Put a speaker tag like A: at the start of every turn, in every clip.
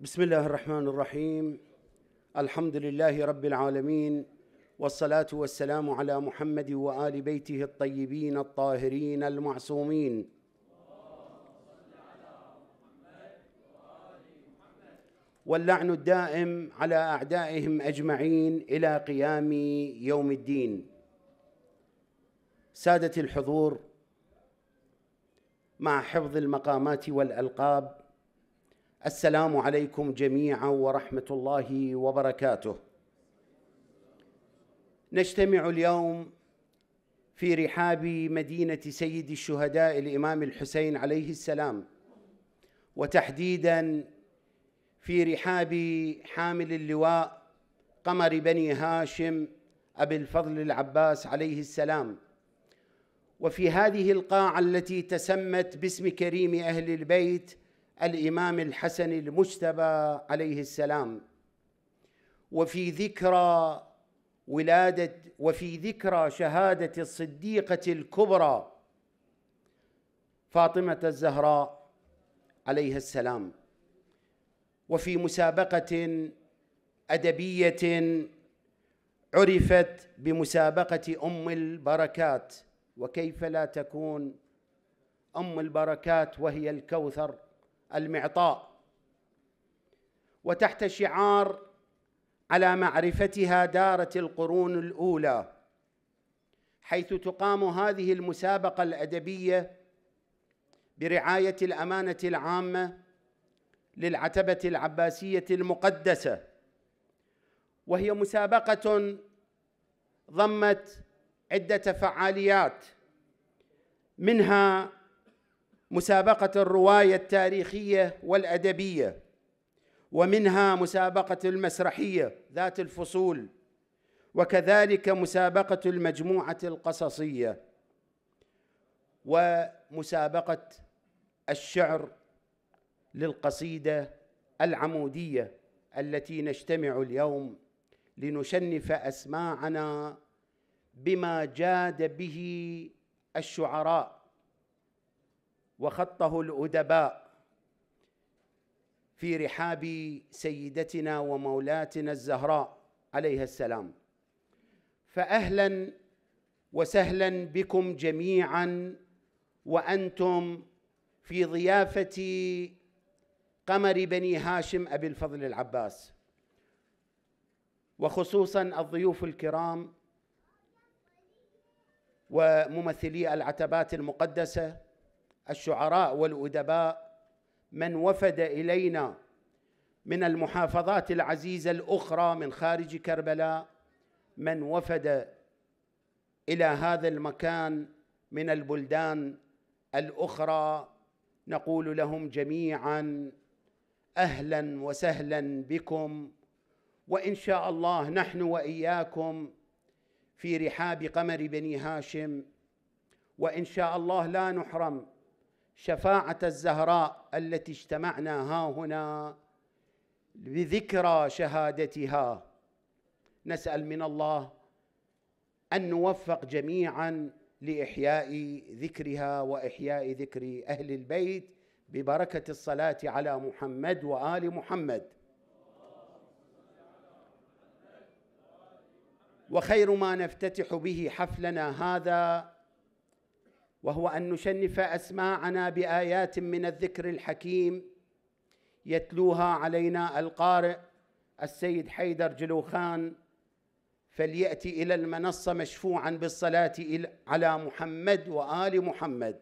A: بسم الله الرحمن الرحيم الحمد لله رب العالمين والصلاه والسلام على محمد وال بيته الطيبين الطاهرين المعصومين واللعن الدائم على اعدائهم اجمعين الى قيام يوم الدين ساده الحضور مع حفظ المقامات والالقاب السلام عليكم جميعا ورحمه الله وبركاته نجتمع اليوم في رحاب مدينه سيد الشهداء الامام الحسين عليه السلام وتحديدا في رحاب حامل اللواء قمر بني هاشم ابي الفضل العباس عليه السلام وفي هذه القاعه التي تسمت باسم كريم اهل البيت الامام الحسن المجتبى عليه السلام وفي ذكرى ولاده وفي ذكرى شهاده الصديقه الكبرى فاطمه الزهراء عليها السلام وفي مسابقه ادبيه عرفت بمسابقه ام البركات وكيف لا تكون ام البركات وهي الكوثر المعطاء وتحت شعار على معرفتها دارت القرون الاولى حيث تقام هذه المسابقه الادبيه برعايه الامانه العامه للعتبه العباسيه المقدسه وهي مسابقه ضمت عده فعاليات منها مسابقة الرواية التاريخية والأدبية ومنها مسابقة المسرحية ذات الفصول وكذلك مسابقة المجموعة القصصية ومسابقة الشعر للقصيدة العمودية التي نجتمع اليوم لنشنف أسماعنا بما جاد به الشعراء وخطه الادباء في رحاب سيدتنا ومولاتنا الزهراء عليها السلام فاهلا وسهلا بكم جميعا وانتم في ضيافه قمر بني هاشم ابي الفضل العباس وخصوصا الضيوف الكرام وممثلي العتبات المقدسه الشعراء والأدباء من وفد إلينا من المحافظات العزيزة الأخرى من خارج كربلاء من وفد إلى هذا المكان من البلدان الأخرى نقول لهم جميعا أهلا وسهلا بكم وإن شاء الله نحن وإياكم في رحاب قمر بني هاشم وإن شاء الله لا نحرم شفاعة الزهراء التي اجتمعنا ها هنا لذكرى شهادتها نسأل من الله أن نوفق جميعا لإحياء ذكرها وإحياء ذكر أهل البيت ببركة الصلاة على محمد وآل محمد وخير ما نفتتح به حفلنا هذا وهو ان نشنف اسماعنا بايات من الذكر الحكيم يتلوها علينا القارئ السيد حيدر جلوخان فلياتي الى المنصه مشفوعا بالصلاه على محمد وال محمد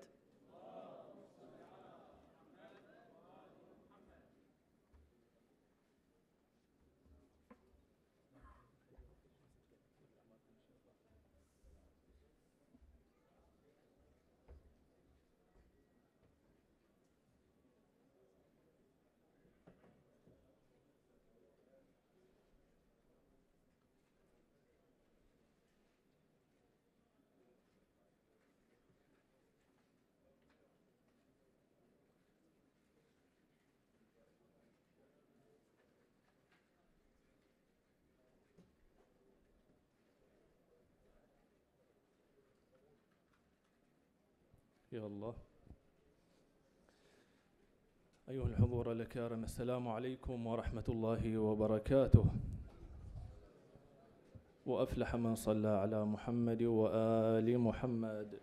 B: وفقها الله أيها الحضور الأكارم السلام عليكم ورحمة الله وبركاته وأفلح من صلى على محمد وآل محمد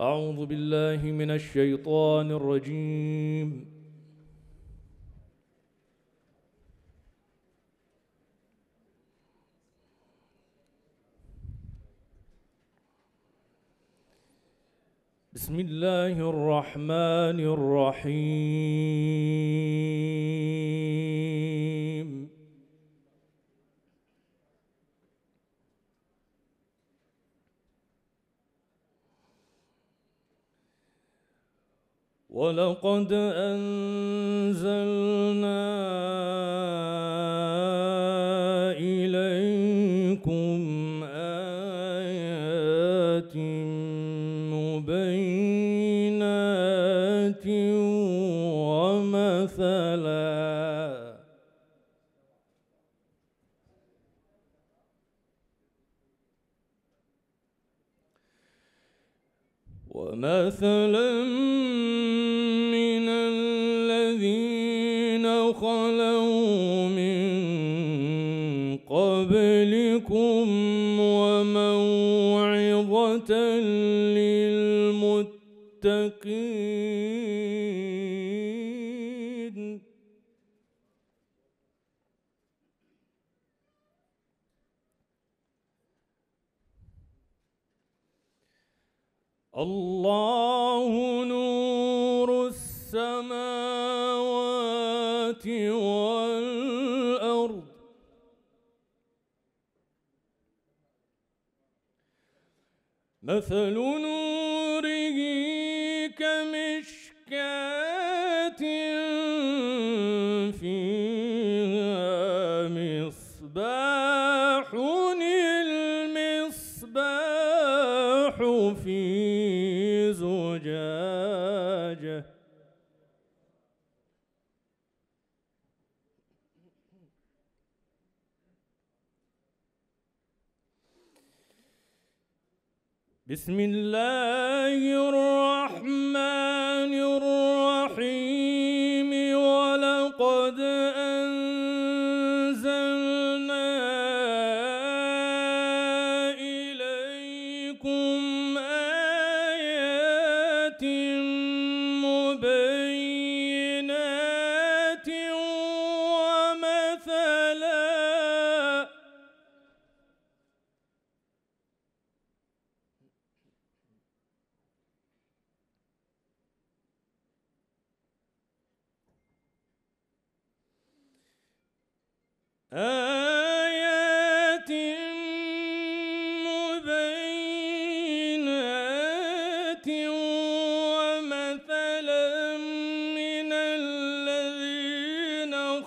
B: أعوذ بالله من الشيطان الرجيم بسم الله الرحمن الرحيم ولقد أنزلنا إليكم آيات مبينات ومثلا ومثلا خلوا من قبلكم وموعظة للمتقين الله مثل نور بسم الله الرحمن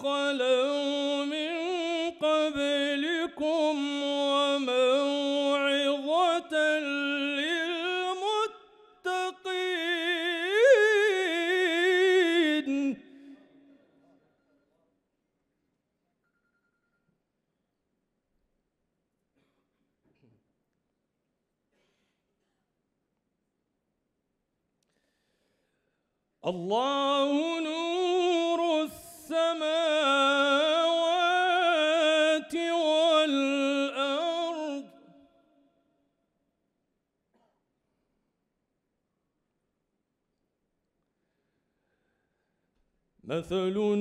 B: خلق مثل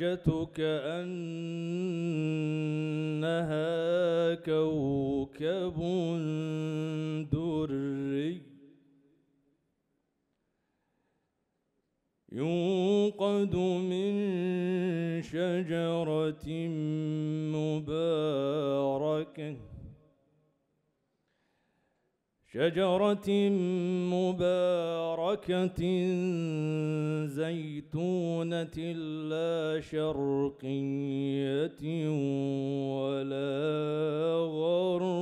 B: زجتك أنها كوكب دري يوقد من شجرة مباركة شجرة مباركة بركة زيتونة لا شرقية ولا غرب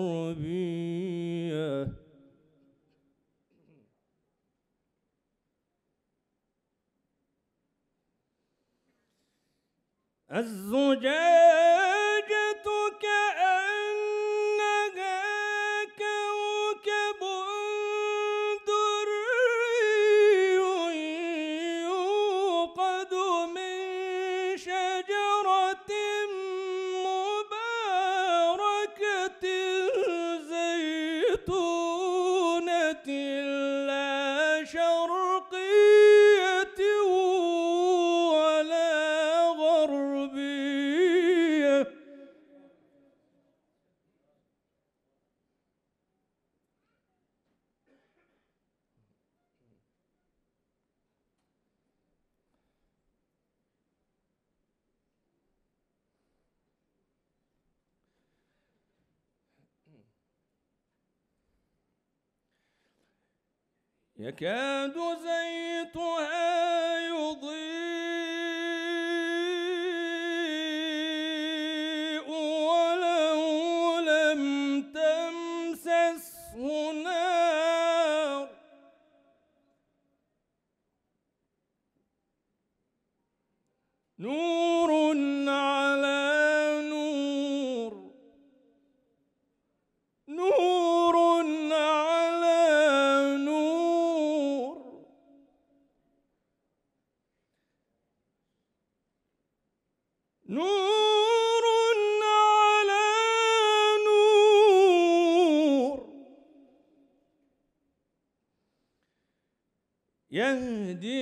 B: يهدي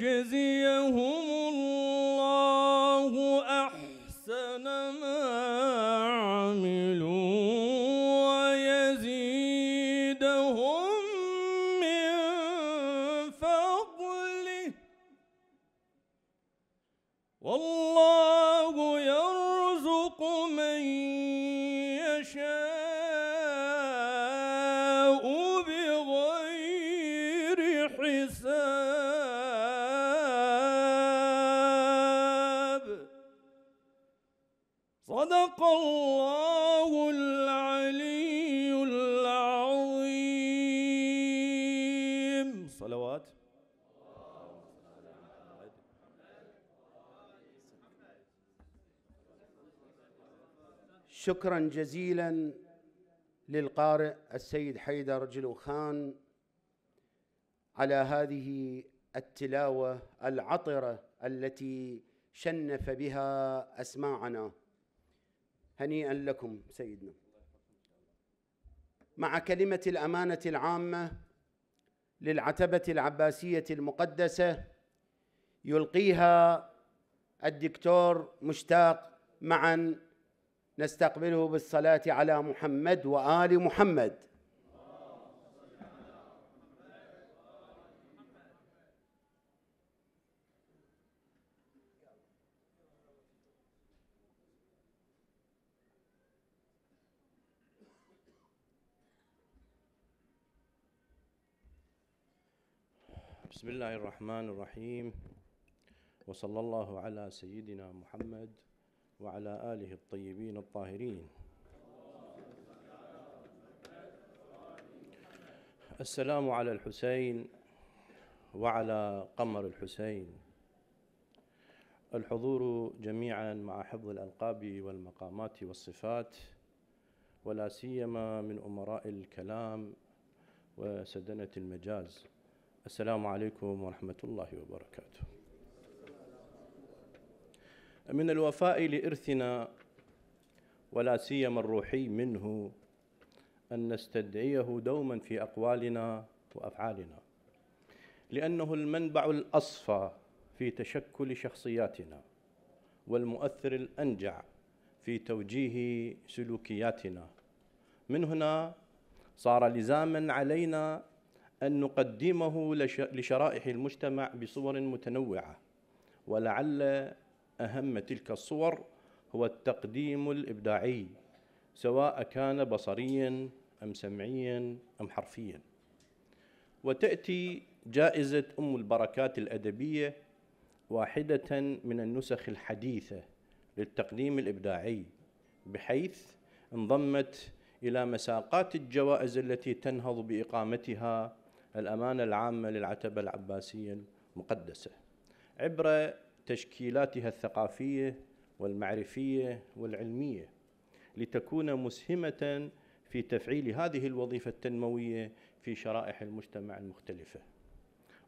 B: judges
A: شكرا جزيلا للقارئ السيد حيدر جلوخان على هذه التلاوه العطره التي شنف بها اسماعنا هنيئا لكم سيدنا مع كلمه الامانه العامه للعتبه العباسيه المقدسه يلقيها الدكتور مشتاق معا نستقبله بالصلاة على محمد وآل محمد
C: بسم الله الرحمن الرحيم وصلى الله على سيدنا محمد وعلى آله الطيبين الطاهرين السلام على الحسين وعلى قمر الحسين الحضور جميعا مع حفظ الألقاب والمقامات والصفات ولا سيما من أمراء الكلام وسدنة المجاز السلام عليكم ورحمة الله وبركاته من الوفاء لإرثنا ولا سيما الروحي منه أن نستدعيه دوما في أقوالنا وأفعالنا لأنه المنبع الأصفى في تشكل شخصياتنا والمؤثر الأنجع في توجيه سلوكياتنا من هنا صار لزاما علينا أن نقدمه لشرائح المجتمع بصور متنوعة ولعل أهم تلك الصور هو التقديم الإبداعي سواء كان بصريا أم سمعيا أم حرفيا وتأتي جائزة أم البركات الأدبية واحدة من النسخ الحديثة للتقديم الإبداعي بحيث انضمت إلى مساقات الجوائز التي تنهض بإقامتها الأمانة العامة للعتبة العباسية المقدسة عبر تشكيلاتها الثقافيه والمعرفيه والعلميه لتكون مسهمه في تفعيل هذه الوظيفه التنمويه في شرائح المجتمع المختلفه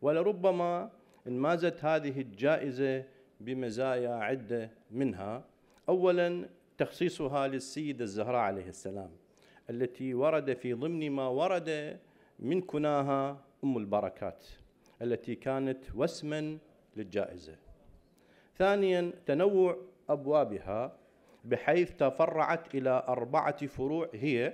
C: ولربما انمازت هذه الجائزه بمزايا عده منها اولا تخصيصها للسيده الزهراء عليه السلام التي ورد في ضمن ما ورد من كناها ام البركات التي كانت وسما للجائزه ثانيا تنوع أبوابها بحيث تفرعت إلى أربعة فروع هي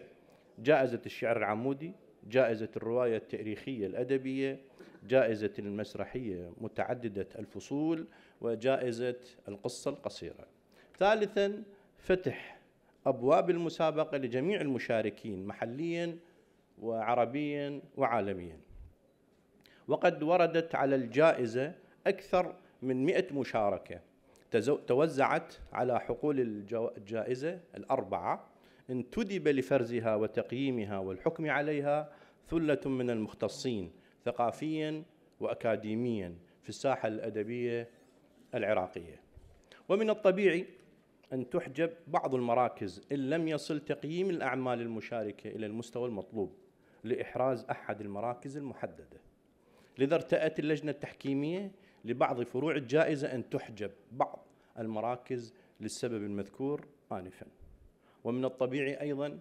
C: جائزة الشعر العمودي جائزة الرواية التاريخية الأدبية جائزة المسرحية متعددة الفصول وجائزة القصة القصيرة ثالثا فتح أبواب المسابقة لجميع المشاركين محليا وعربيا وعالميا وقد وردت على الجائزة أكثر من 100 مشاركة توزعت على حقول الجائزة الأربعة انتدب لفرزها وتقييمها والحكم عليها ثلة من المختصين ثقافيا وأكاديميا في الساحة الأدبية العراقية ومن الطبيعي أن تحجب بعض المراكز إن لم يصل تقييم الأعمال المشاركة إلى المستوى المطلوب لإحراز أحد المراكز المحددة لذا ارتأت اللجنة التحكيمية لبعض فروع الجائزة أن تحجب بعض المراكز للسبب المذكور آنفا ومن الطبيعي أيضا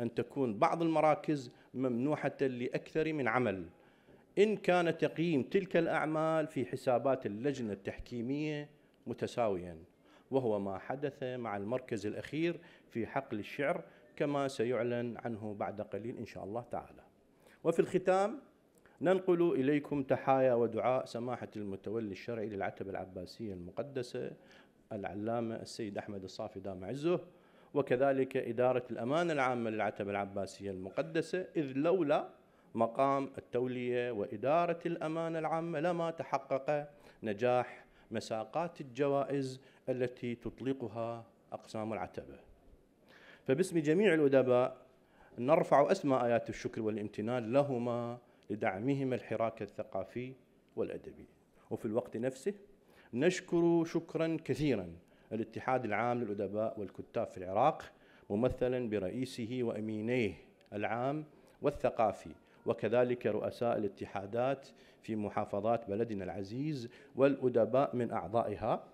C: أن تكون بعض المراكز ممنوحة لأكثر من عمل إن كان تقييم تلك الأعمال في حسابات اللجنة التحكيمية متساويا وهو ما حدث مع المركز الأخير في حقل الشعر كما سيعلن عنه بعد قليل إن شاء الله تعالى وفي الختام ننقل إليكم تحايا ودعاء سماحة المتولي الشرعي للعتبة العباسية المقدسة العلامة السيد أحمد الصافي دام عزه وكذلك إدارة الأمانة العامة للعتبة العباسية المقدسة إذ لولا مقام التولية وإدارة الأمانة العامة لما تحقق نجاح مساقات الجوائز التي تطلقها أقسام العتبة فباسم جميع الأدباء نرفع أسماء آيات الشكر والامتنان لهما لدعمهما الحراك الثقافي والأدبي وفي الوقت نفسه نشكر شكرا كثيرا الاتحاد العام للأدباء والكتاب في العراق ممثلا برئيسه وأمينيه العام والثقافي وكذلك رؤساء الاتحادات في محافظات بلدنا العزيز والأدباء من أعضائها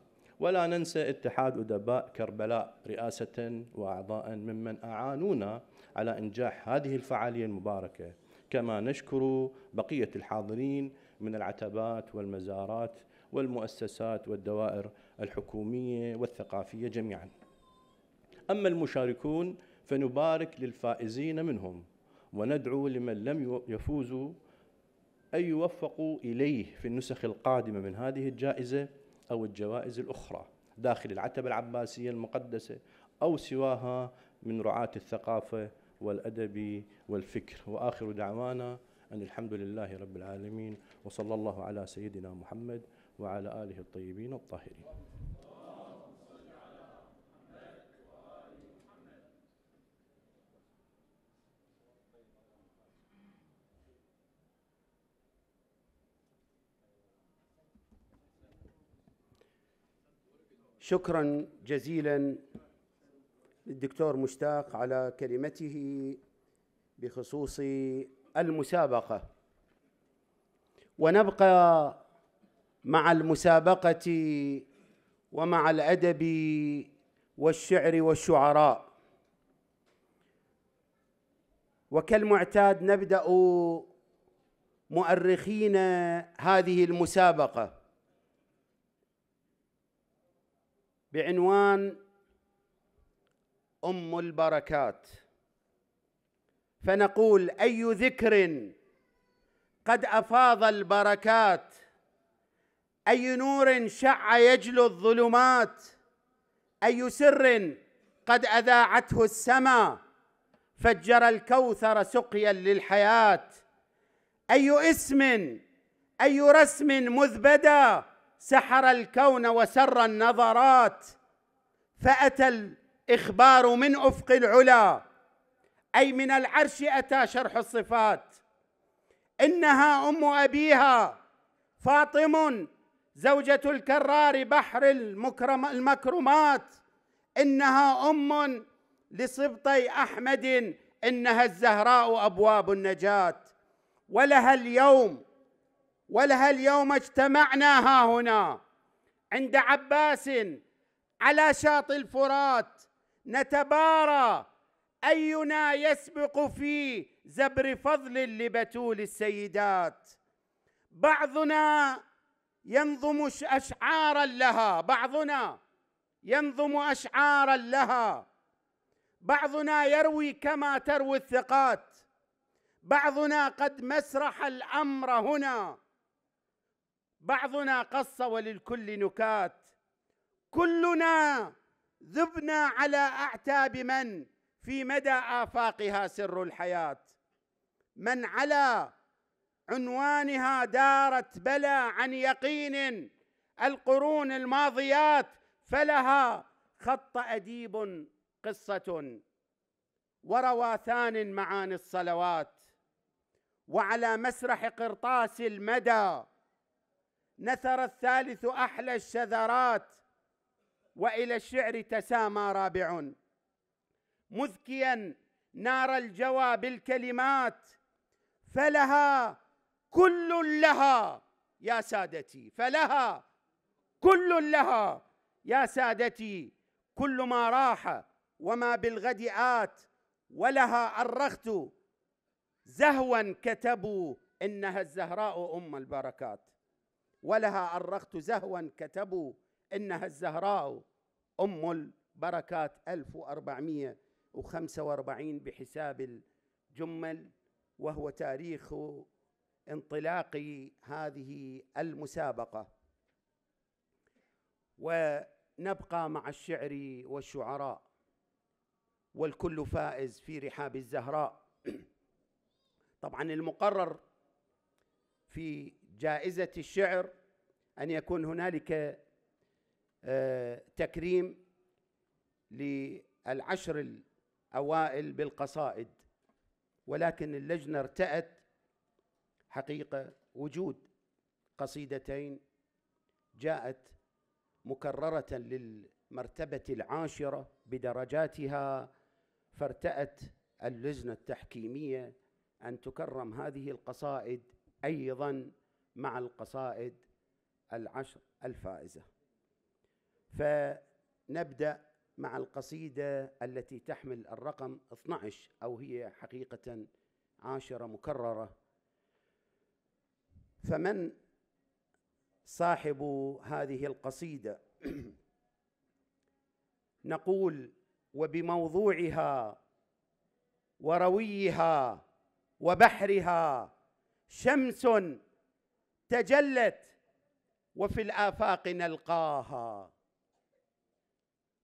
C: ولا ننسى اتحاد أدباء كربلاء رئاسة وأعضاء ممن أعانونا على إنجاح هذه الفعالية المباركة كما نشكر بقية الحاضرين من العتبات والمزارات والمؤسسات والدوائر الحكومية والثقافية جميعا أما المشاركون فنبارك للفائزين منهم وندعو لمن لم يفوزوا أن يوفقوا إليه في النسخ القادمة من هذه الجائزة أو الجوائز الأخرى داخل العتبة العباسية المقدسة أو سواها من رعاة الثقافة والأدب والفكر وآخر دعوانا أن الحمد لله رب العالمين وصلى الله على سيدنا محمد وعلى آله الطيبين الطاهرين
A: شكرا جزيلا للدكتور مشتاق على كلمته بخصوص المسابقه ونبقى مع المسابقه ومع الادب والشعر والشعراء وكالمعتاد نبدا مؤرخين هذه المسابقه بعنوان ام البركات فنقول اي ذكر قد افاض البركات اي نور شع يجلو الظلمات اي سر قد اذاعته السماء فجر الكوثر سقيا للحياه اي اسم اي رسم مذبدا سحر الكون وسر النظرات فاتى إخبار من أفق العلا أي من العرش أتى شرح الصفات إنها أم أبيها فاطم زوجة الكرار بحر المكرم المكرمات إنها أم لسبطي أحمد إنها الزهراء أبواب النجاة ولها اليوم ولها اليوم اجتمعنا ها هنا عند عباس على شاطئ الفرات نتبارى أينا يسبق في زبر فضل لبتول السيدات بعضنا ينظم أشعارا لها بعضنا ينظم أشعارا لها بعضنا يروي كما تروي الثقات بعضنا قد مسرح الأمر هنا بعضنا قص وللكل نكات كلنا ذبنا على اعتاب من في مدى افاقها سر الحياه من على عنوانها دارت بلى عن يقين القرون الماضيات فلها خط اديب قصه وروى معاني الصلوات وعلى مسرح قرطاس المدى نثر الثالث احلى الشذرات والى الشعر تسامى رابع مذكيا نار الجوى بالكلمات فلها كل لها يا سادتي فلها كل لها يا سادتي كل ما راح وما بالغد آت ولها أرخت زهوا كتبوا إنها الزهراء أم البركات ولها أرخت زهوا كتبوا إنها الزهراء أم البركات 1445 بحساب الجمل وهو تاريخ انطلاق هذه المسابقة ونبقى مع الشعر والشعراء والكل فائز في رحاب الزهراء طبعا المقرر في جائزة الشعر أن يكون هنالك آه، تكريم للعشر الأوائل بالقصائد ولكن اللجنة ارتأت حقيقة وجود قصيدتين جاءت مكررة للمرتبة العاشرة بدرجاتها فارتأت اللجنة التحكيمية أن تكرم هذه القصائد أيضا مع القصائد العشر الفائزة فنبدأ مع القصيدة التي تحمل الرقم 12 أو هي حقيقة عاشرة مكررة فمن صاحب هذه القصيدة نقول وبموضوعها ورويها وبحرها شمس تجلت وفي الآفاق نلقاها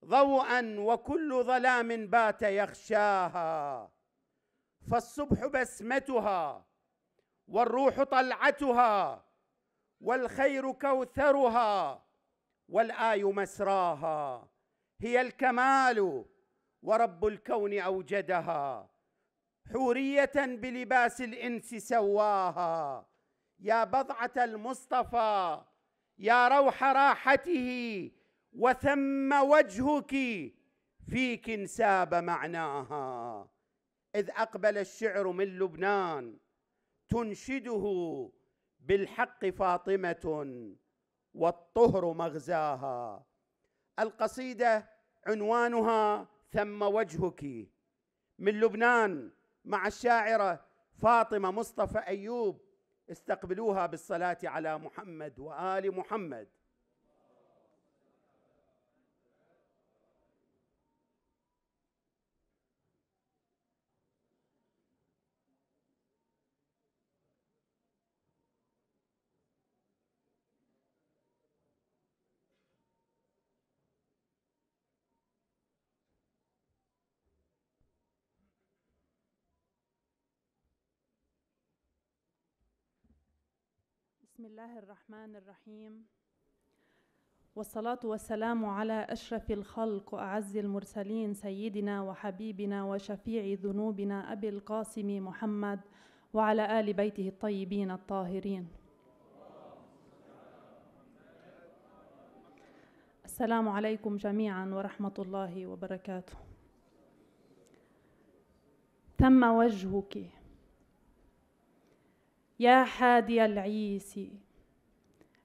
A: ضوءا وكل ظلام بات يخشاها فالصبح بسمتها والروح طلعتها والخير كوثرها والاي مسراها هي الكمال ورب الكون اوجدها حوريه بلباس الانس سواها يا بضعه المصطفى يا روح راحته وثم وجهك فيك انساب معناها اذ اقبل الشعر من لبنان تنشده بالحق فاطمه والطهر مغزاها القصيده عنوانها ثم وجهك من لبنان مع الشاعره فاطمه مصطفى ايوب استقبلوها بالصلاه على محمد وال محمد
D: بسم الله الرحمن الرحيم والصلاة والسلام على أشرف الخلق وأعز المرسلين سيدنا وحبيبنا وشفيع ذنوبنا أبي القاسم محمد وعلى آل بيته الطيبين الطاهرين السلام عليكم جميعا ورحمة الله وبركاته ثم وجهك يا حادي العيس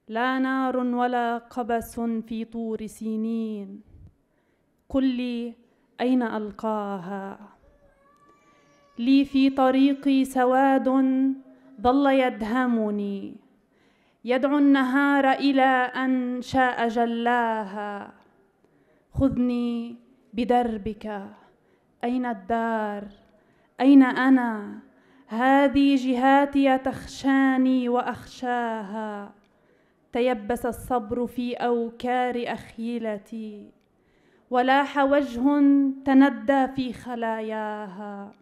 D: لا نار ولا قبس في طور سينين قل لي أين ألقاها لي في طريقي سواد ظل يدهمني يدعو النهار إلى أن شاء جلاها خذني بدربك أين الدار أين أنا هذه جهاتي تخشاني واخشاها تيبس الصبر في اوكار اخيلتي ولاح وجه تندى في خلاياها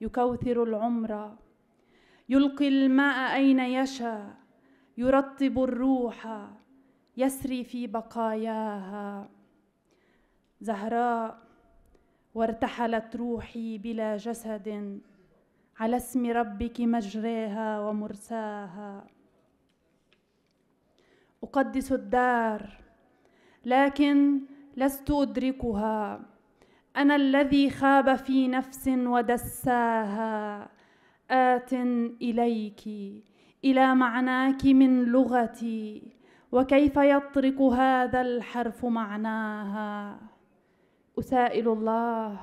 D: يكوثر العمر يلقي الماء اين يشاء يرطب الروح يسري في بقاياها زهراء وارتحلت روحي بلا جسد على اسم ربك مجريها ومرساها اقدس الدار لكن لست ادركها انا الذي خاب في نفس ودساها ات اليك الى معناك من لغتي وكيف يطرق هذا الحرف معناها اسائل الله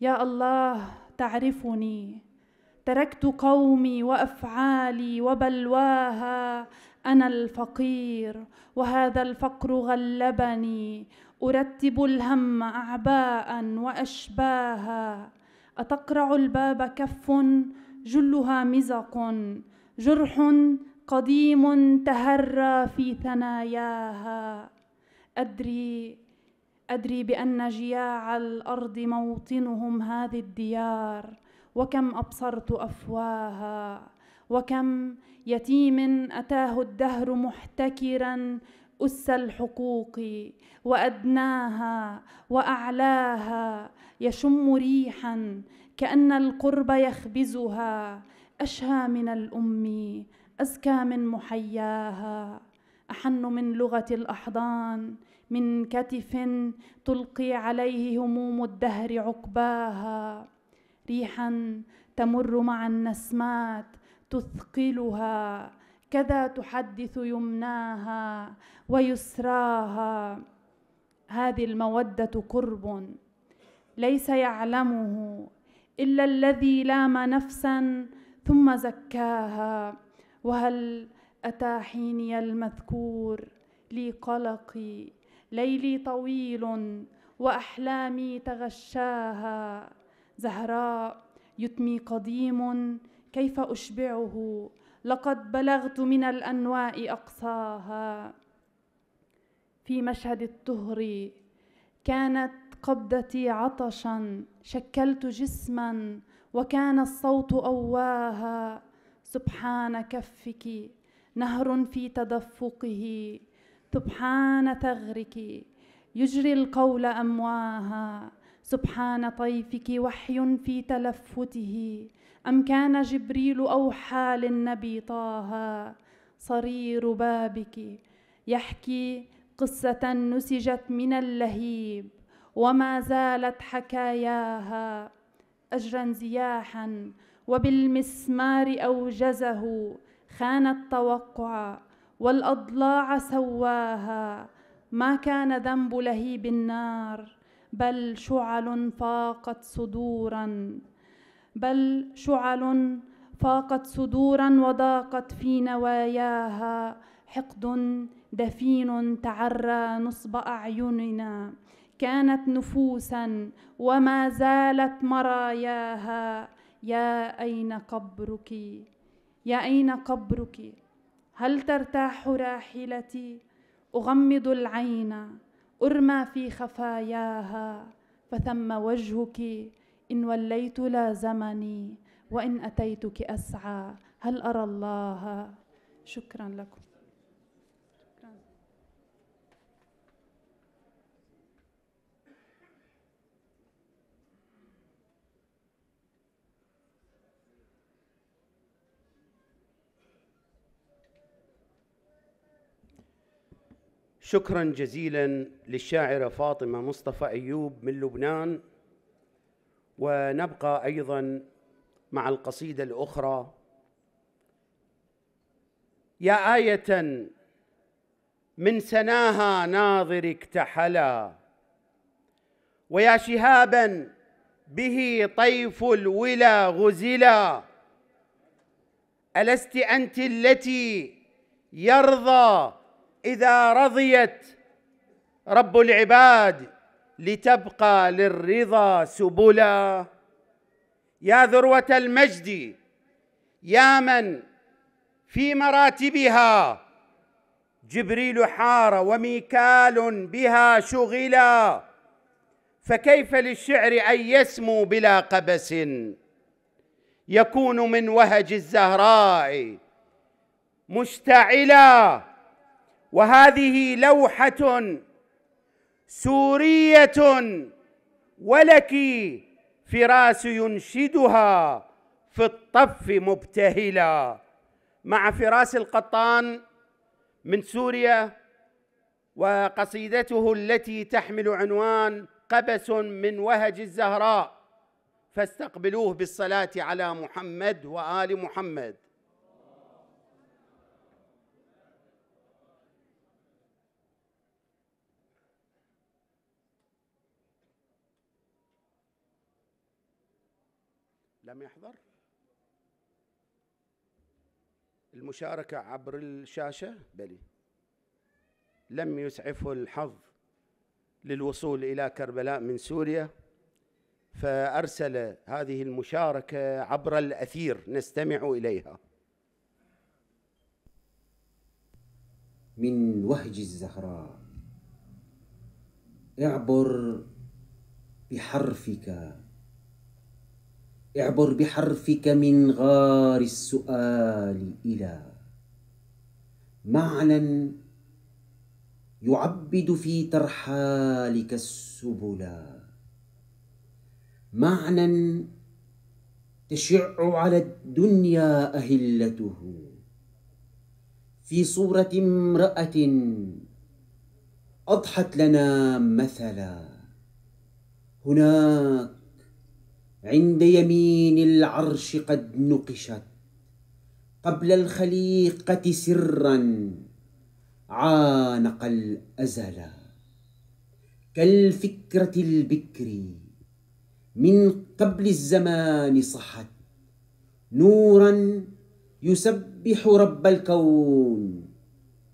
D: يا الله تعرفني تركت قومي وافعالي وبلواها انا الفقير وهذا الفقر غلبني ارتب الهم اعباء واشباها اتقرع الباب كف جلها مزق جرح قديم تهرى في ثناياها ادري ادري بان جياع الارض موطنهم هذه الديار وكم ابصرت افواها وكم يتيم اتاه الدهر محتكرا أس الحقوق وأدناها وأعلاها يشم ريحا كأن القرب يخبزها أشهى من الأم أزكى من محياها أحن من لغة الأحضان من كتف تلقي عليه هموم الدهر عقباها ريحا تمر مع النسمات تثقلها كذا تحدث يمناها ويسراها هذه الموده قرب ليس يعلمه الا الذي لام نفسا ثم زكاها وهل اتى حيني المذكور لي قلقي ليلي طويل واحلامي تغشاها زهراء يتمي قديم كيف اشبعه لقد بلغت من الانواء اقصاها في مشهد الطهر كانت قبضتي عطشا شكلت جسما وكان الصوت اواها سبحان كفك نهر في تدفقه سبحان ثغرك يجري القول امواها سبحان طيفك وحي في تلفته أم كان جبريل أوحى للنبي طه صرير بابك يحكي قصة نسجت من اللهيب وما زالت حكاياها أجرا زياحا وبالمسمار أوجزه خان التوقع والأضلاع سواها ما كان ذنب لهيب النار بل شعل فاقت صدورا بل شعل فاقت صدورا وضاقت في نواياها حقد دفين تعرى نصب اعيننا كانت نفوسا وما زالت مراياها يا اين قبرك يا اين قبرك هل ترتاح راحلتي اغمض العين أرمى في خفاياها فثم وجهك إن وليت لا زمني وإن أتيتك أسعى هل أرى الله شكرا لكم
A: شكرا جزيلا للشاعرة فاطمة مصطفى أيوب من لبنان ونبقى أيضا مع القصيدة الأخرى يا آية من سناها ناظر اكتحلا ويا شهابا به طيف الولا غزلا ألست أنت التي يرضى اذا رضيت رب العباد لتبقى للرضا سبلا يا ذروه المجد يا من في مراتبها جبريل حار وميكال بها شغلا فكيف للشعر ان يسمو بلا قبس يكون من وهج الزهراء مشتعلا وهذه لوحه سوريه ولك فراس ينشدها في الطف مبتهلا مع فراس القطان من سوريا وقصيدته التي تحمل عنوان قبس من وهج الزهراء فاستقبلوه بالصلاه على محمد وال محمد المشاركة عبر الشاشة بلي لم يسعفه الحظ للوصول إلى كربلاء من سوريا فأرسل هذه المشاركة عبر الأثير نستمع إليها
E: من وهج الزهراء اعبر بحرفك اعبر بحرفك من غار السؤال إلى معنى يعبد في ترحالك السبلا معنى تشع على الدنيا أهلته في صورة امرأة أضحت لنا مثلا هناك عند يمين العرش قد نقشت قبل الخليقة سرا عانق الأزل كالفكرة البكر من قبل الزمان صحت نورا يسبح رب الكون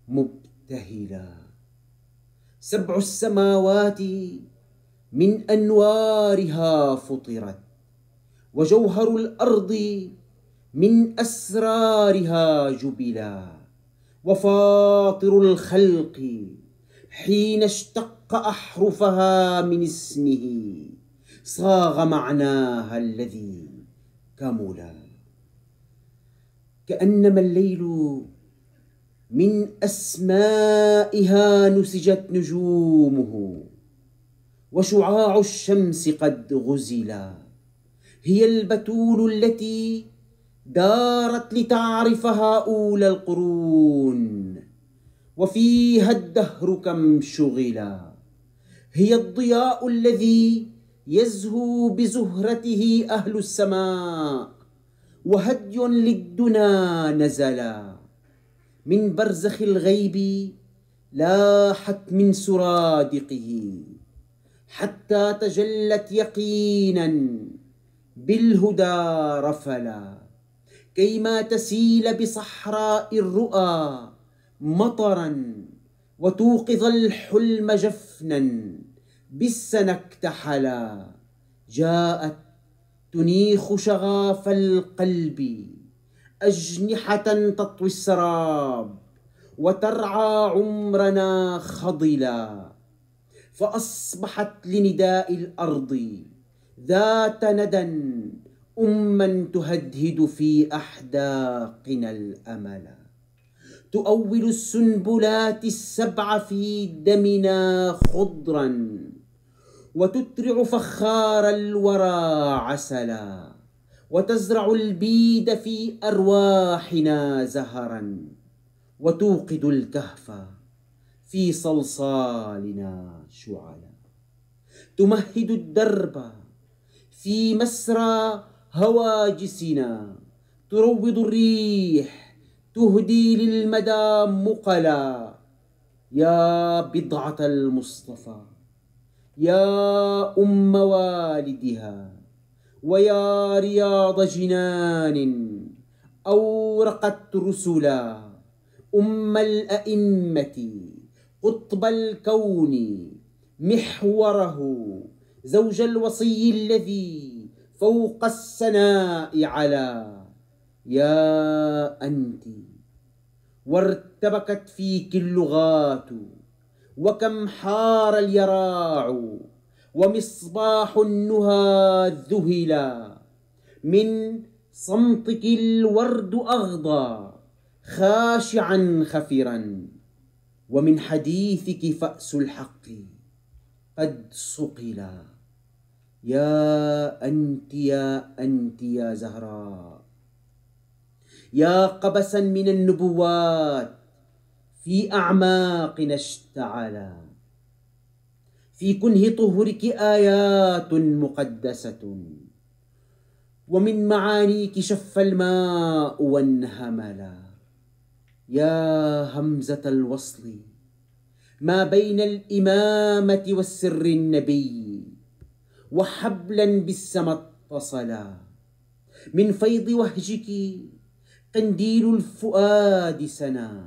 E: مبتهلا سبع السماوات من أنوارها فطرت وجوهر الأرض من أسرارها جبلا وفاطر الخلق حين اشتق أحرفها من اسمه صاغ معناها الذي كملا كأنما الليل من أسمائها نسجت نجومه وشعاع الشمس قد غزلا هي البتول التي دارت لتعرفها أولى القرون وفيها الدهر كم شغلا هي الضياء الذي يزهو بزهرته أهل السماء وهدي للدنا نزلا من برزخ الغيب لاحت من سرادقه حتى تجلت يقيناً بالهدى رفلا كيما تسيل بصحراء الرؤى مطرا وتوقظ الحلم جفنا بالسنة اكتحلا جاءت تنيخ شغاف القلب أجنحة تطوي السراب وترعى عمرنا خضلا فأصبحت لنداء الأرض ذات ندى أما تهدهد في أحداقنا الأمل تؤول السنبلات السبع في دمنا خضرا وتترع فخار الورى عسلا وتزرع البيد في أرواحنا زهرا وتوقد الكهف في صلصالنا شعلا تمهد الدرب في مسرى هواجسنا تروض الريح تهدي للمدى مقلا يا بضعة المصطفى يا أم والدها ويا رياض جنان أورقت رسلا أم الأئمة قطب الكون محوره زوج الوصي الذي فوق السناء على يا أنت وارتبكت فيك اللغات وكم حار اليراع ومصباح النهى ذهلا من صمتك الورد أغضى خاشعا خفرا ومن حديثك فأس الحق قد صقلا يا أنت يا أنت يا زهراء يا قبسا من النبوات في أعماقنا اشتعلا في كنه طهرك آيات مقدسة ومن معانيك شف الماء وانهملا يا همزة الوصل ما بين الإمامة والسر النبي وحبلا بالسما اتصلا من فيض وهجك قنديل الفؤاد سنا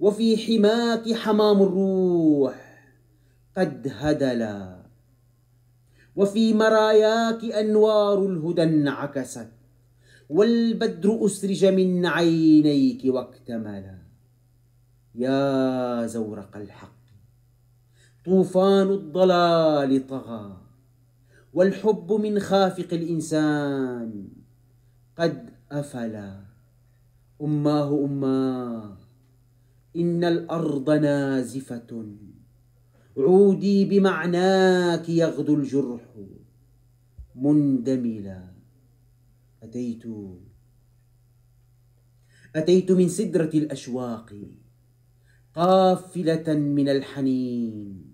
E: وفي حماك حمام الروح قد هدلا وفي مراياك أنوار الهدى انعكست والبدر أسرج من عينيك واكتملا يا زورق الحق طوفان الضلال طغى والحب من خافق الإنسان قد أفلا أماه أماه إن الأرض نازفة عودي بمعناك يغدو الجرح مندملا أتيت أتيت من سدرة الأشواق قافلة من الحنين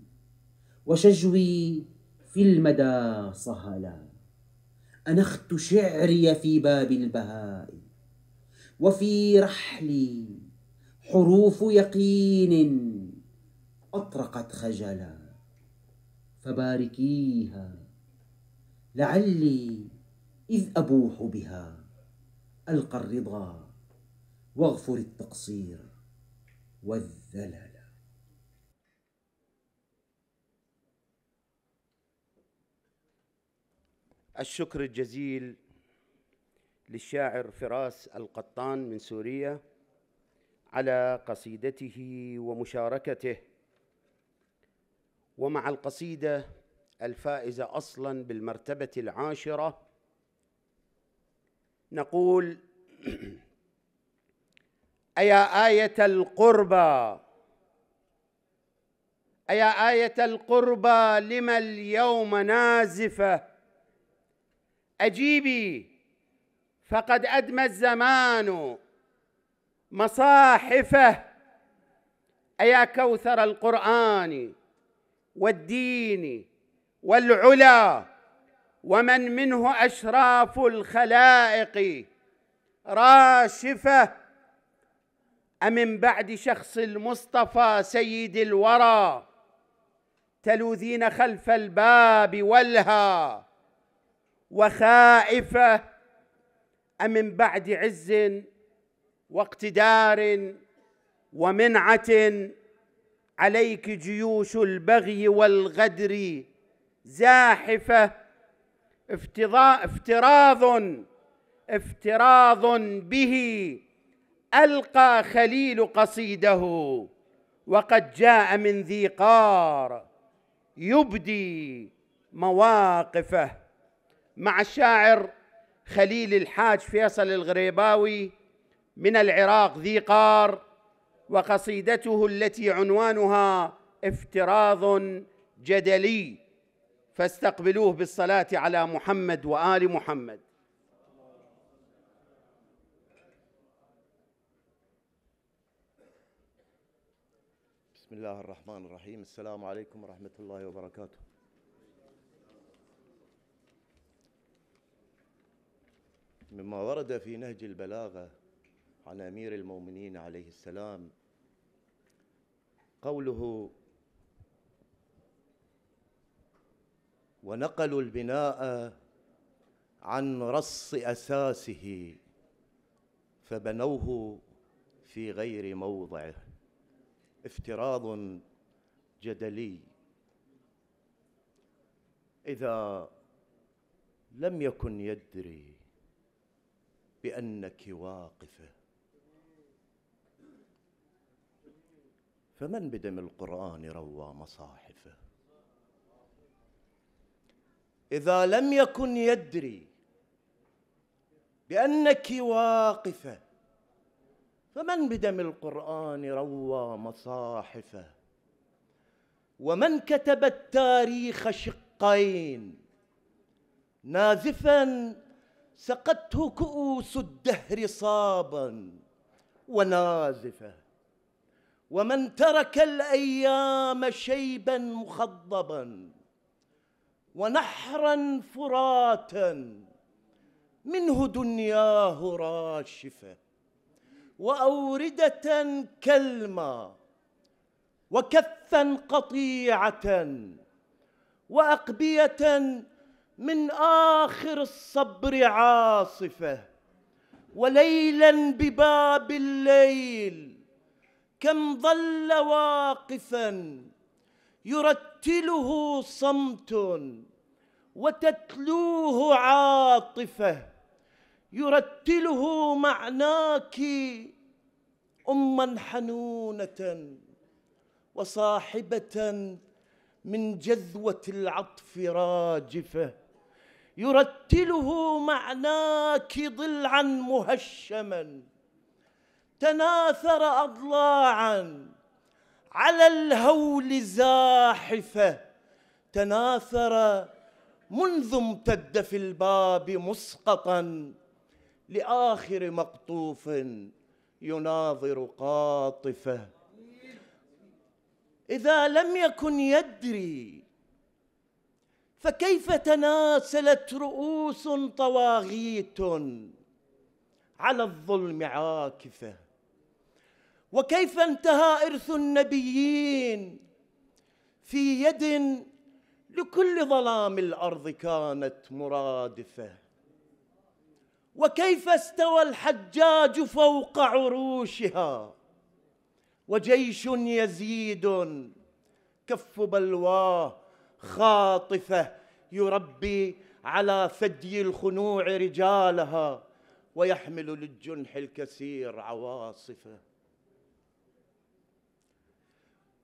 E: وشجوي في المدى صهلا أنخت شعري في باب البهاء وفي رحلي حروف يقين أطرقت خجلا فباركيها لعلي إذ أبوح بها ألقى الرضا واغفر التقصير والذلل
A: الشكر الجزيل للشاعر فراس القطان من سوريا على قصيدته ومشاركته ومع القصيده الفائزه اصلا بالمرتبه العاشره نقول ايا ايه القربى ايا ايه القربى لم اليوم نازفه أجيبي فقد أدمى الزمان مصاحفه أيا كوثر القرآن والدين والعلا ومن منه أشراف الخلائق راشفة أمن بعد شخص المصطفى سيد الورى تلوذين خلف الباب والها وخائفه امن بعد عز واقتدار ومنعه عليك جيوش البغي والغدر زاحفه افتراض افتراض به القى خليل قصيده وقد جاء من ذي قار يبدي مواقفه مع الشاعر خليل الحاج فيصل الغريباوي من العراق ذي قار وقصيدته التي عنوانها افتراض جدلي فاستقبلوه بالصلاه على محمد وال محمد
F: بسم الله الرحمن الرحيم السلام عليكم ورحمه الله وبركاته مما ورد في نهج البلاغة عن أمير المؤمنين عليه السلام قوله ونقلوا البناء عن رص أساسه فبنوه في غير موضعه افتراض جدلي إذا لم يكن يدري بانك واقفه فمن بدم القران روى مصاحفه اذا لم يكن يدري بانك واقفه فمن بدم القران روى مصاحفه ومن كتب التاريخ شقين نازفا سقته كؤوس الدهر صابا ونازفه ومن ترك الايام شيبا مخضبا ونحرا فراتا منه دنياه راشفه واورده كلمه وكفا قطيعه واقبيه من آخر الصبر عاصفة وليلا بباب الليل كم ظل واقفا يرتله صمت وتتلوه عاطفه يرتله معناك اما حنونه وصاحبه من جذوه العطف راجفه يرتله معناك ضلعا مهشما تناثر اضلاعا على الهول زاحفه تناثر منذ امتد في الباب مسقطا لاخر مقطوف يناظر قاطفه اذا لم يكن يدري فكيف تناسلت رؤوس طواغيت على الظلم عاكفه وكيف انتهى ارث النبيين في يد لكل ظلام الارض كانت مرادفه وكيف استوى الحجاج فوق عروشها وجيش يزيد كف بلواه خاطفه يربي على ثدي الخنوع رجالها ويحمل للجنح الكثير عواصفه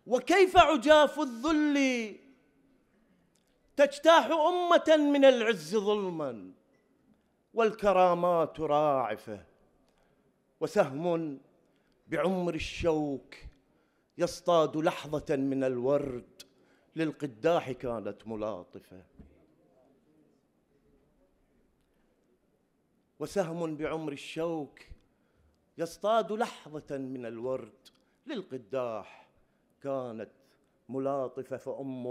F: وكيف عجاف الذل تجتاح امه من العز ظلما والكرامات راعفه وسهم بعمر الشوك يصطاد لحظه من الورد للقداح كانت ملاطفة وسهم بعمر الشوك يصطاد لحظة من الورد للقداح كانت ملاطفة فأم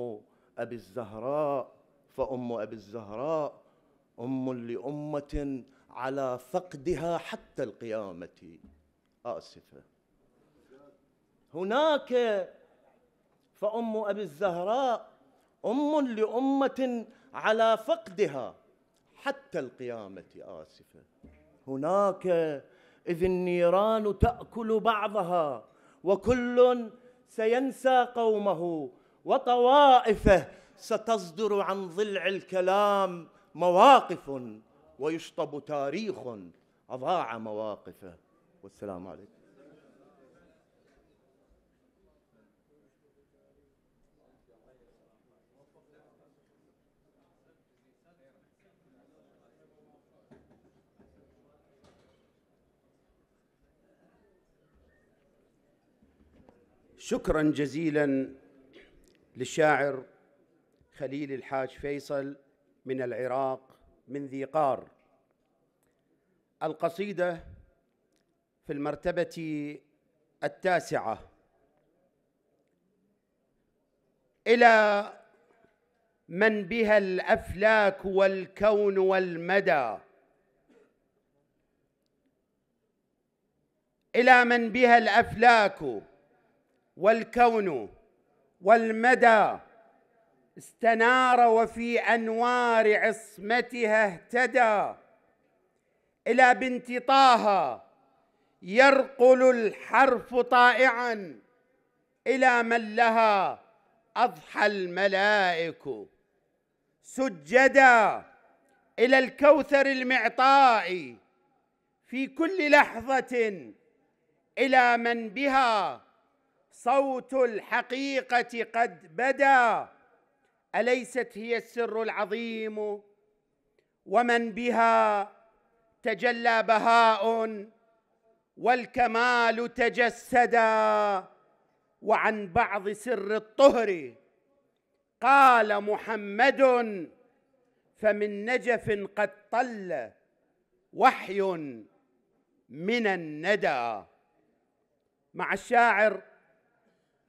F: أبي الزهراء فأم أبي الزهراء أم لأمة على فقدها حتى القيامة آسفة هناك فأم أبي الزهراء أم لأمة على فقدها حتى القيامة آسفة هناك إذ النيران تأكل بعضها وكل سينسى قومه وطوائفه ستصدر عن ضلع الكلام مواقف ويشطب تاريخ أضاع مواقفه والسلام عليكم
A: شكرا جزيلا للشاعر خليل الحاج فيصل من العراق من ذي قار القصيدة في المرتبة التاسعة إلى من بها الأفلاك والكون والمدى إلى من بها الأفلاك والكون والمدى استنار وفي انوار عصمتها اهتدى الى بنت طه يرقل الحرف طائعا الى من لها اضحى الملائك سجدا الى الكوثر المعطاء في كل لحظه الى من بها صوت الحقيقه قد بدا اليست هي السر العظيم ومن بها تجلى بهاء والكمال تجسدا وعن بعض سر الطهر قال محمد فمن نجف قد طل وحي من الندى مع الشاعر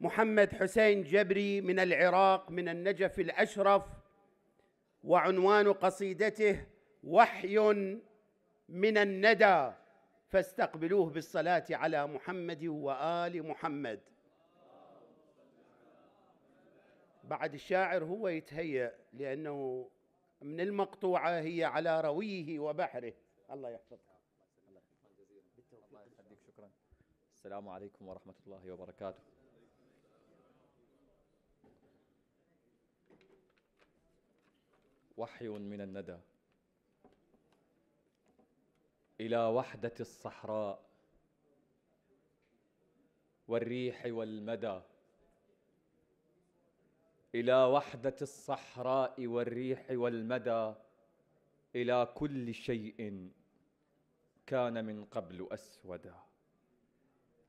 A: محمد حسين جبري من العراق من النجف الأشرف وعنوان قصيدته وحي من الندى فاستقبلوه بالصلاة على محمد وآل محمد بعد الشاعر هو يتهيأ لأنه من المقطوعة هي على رويه وبحره الله يحفظك
G: الله يخليك شكرا السلام عليكم ورحمة الله وبركاته وحي من الندى الى وحده الصحراء والريح والمدى الى وحده الصحراء والريح والمدى الى كل شيء كان من قبل اسودا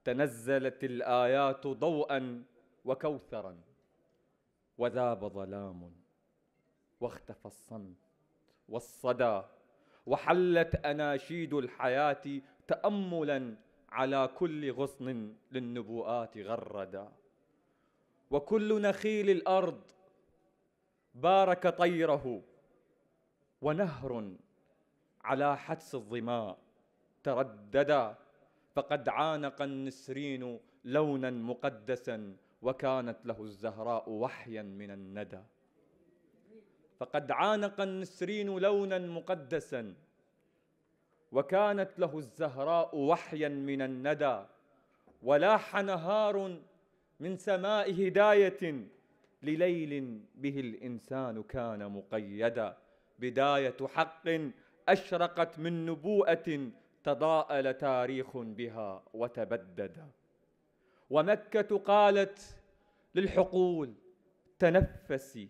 G: تنزلت الايات ضوءا وكوثرا وذاب ظلام واختفى الصمت والصدى وحلت اناشيد الحياه تاملا على كل غصن للنبوءات غردا وكل نخيل الارض بارك طيره ونهر على حدس الظماء ترددا فقد عانق النسرين لونا مقدسا وكانت له الزهراء وحيا من الندى فقد عانق النسرين لونا مقدسا وكانت له الزهراء وحيا من الندى ولاح نهار من سماء هدايه لليل به الانسان كان مقيدا بدايه حق اشرقت من نبوءه تضاءل تاريخ بها وتبدد ومكه قالت للحقول تنفسي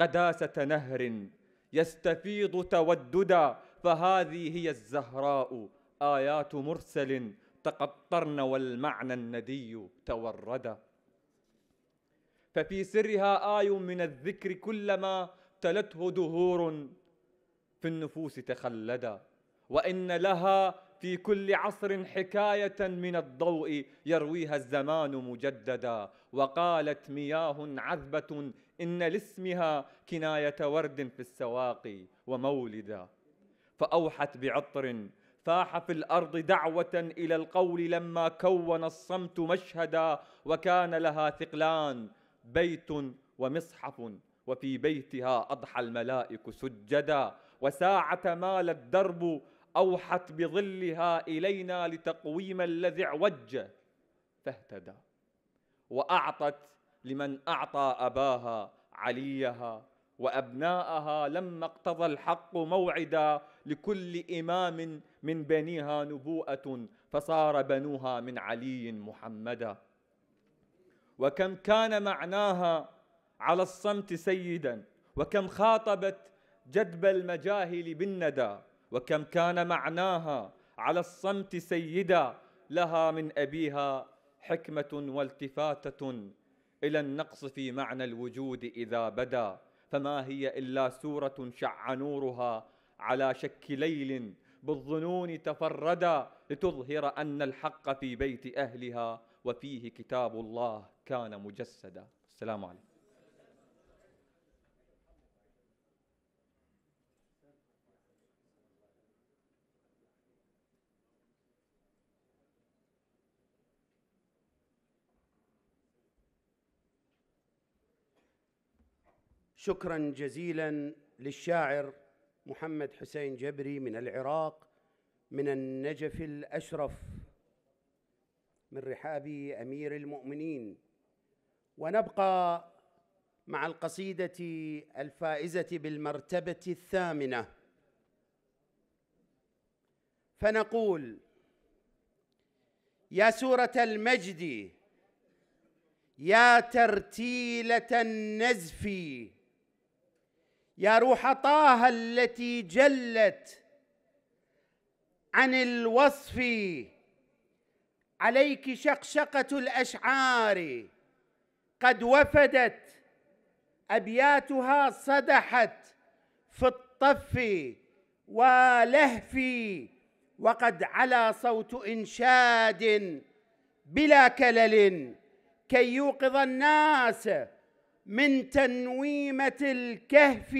G: قداسة نهر يستفيض توددا فهذه هي الزهراء آيات مرسل تقطرن والمعنى الندي توردا ففي سرها آي من الذكر كلما تلته دهور في النفوس تخلدا وإن لها في كل عصر حكاية من الضوء يرويها الزمان مجددا وقالت مياه عذبة إن لاسمها كناية ورد في السواقي ومولدا فأوحت بعطر فاح في الارض دعوه الى القول لما كون الصمت مشهدا وكان لها ثقلان بيت ومصحف وفي بيتها اضحى الملائك سجدا وساعه مال الدرب اوحت بظلها الينا لتقويم الذي اعوج فاهتدى واعطت لمن أعطى أباها عليها وأبناءها لما اقتضى الحق موعدا لكل إمام من بنيها نبوءة فصار بنوها من علي محمدا وكم كان معناها على الصمت سيدا وكم خاطبت جدب المجاهل بالندى وكم كان معناها على الصمت سيدا لها من أبيها حكمة والتفاتة إلى النقص في معنى الوجود إذا بدا فما هي إلا سورة شع نورها على شك ليل بالظنون تفردا لتظهر أن الحق في بيت أهلها وفيه كتاب الله كان مجسدا السلام عليكم
A: شكرا جزيلا للشاعر محمد حسين جبري من العراق من النجف الاشرف من رحاب امير المؤمنين ونبقى مع القصيده الفائزه بالمرتبه الثامنه فنقول يا سوره المجد يا ترتيله النزف يا روح طه التي جلت عن الوصف عليك شقشقه الاشعار قد وفدت ابياتها صدحت في الطف ولهفي وقد علا صوت انشاد بلا كلل كي يوقظ الناس من تنويمه الكهف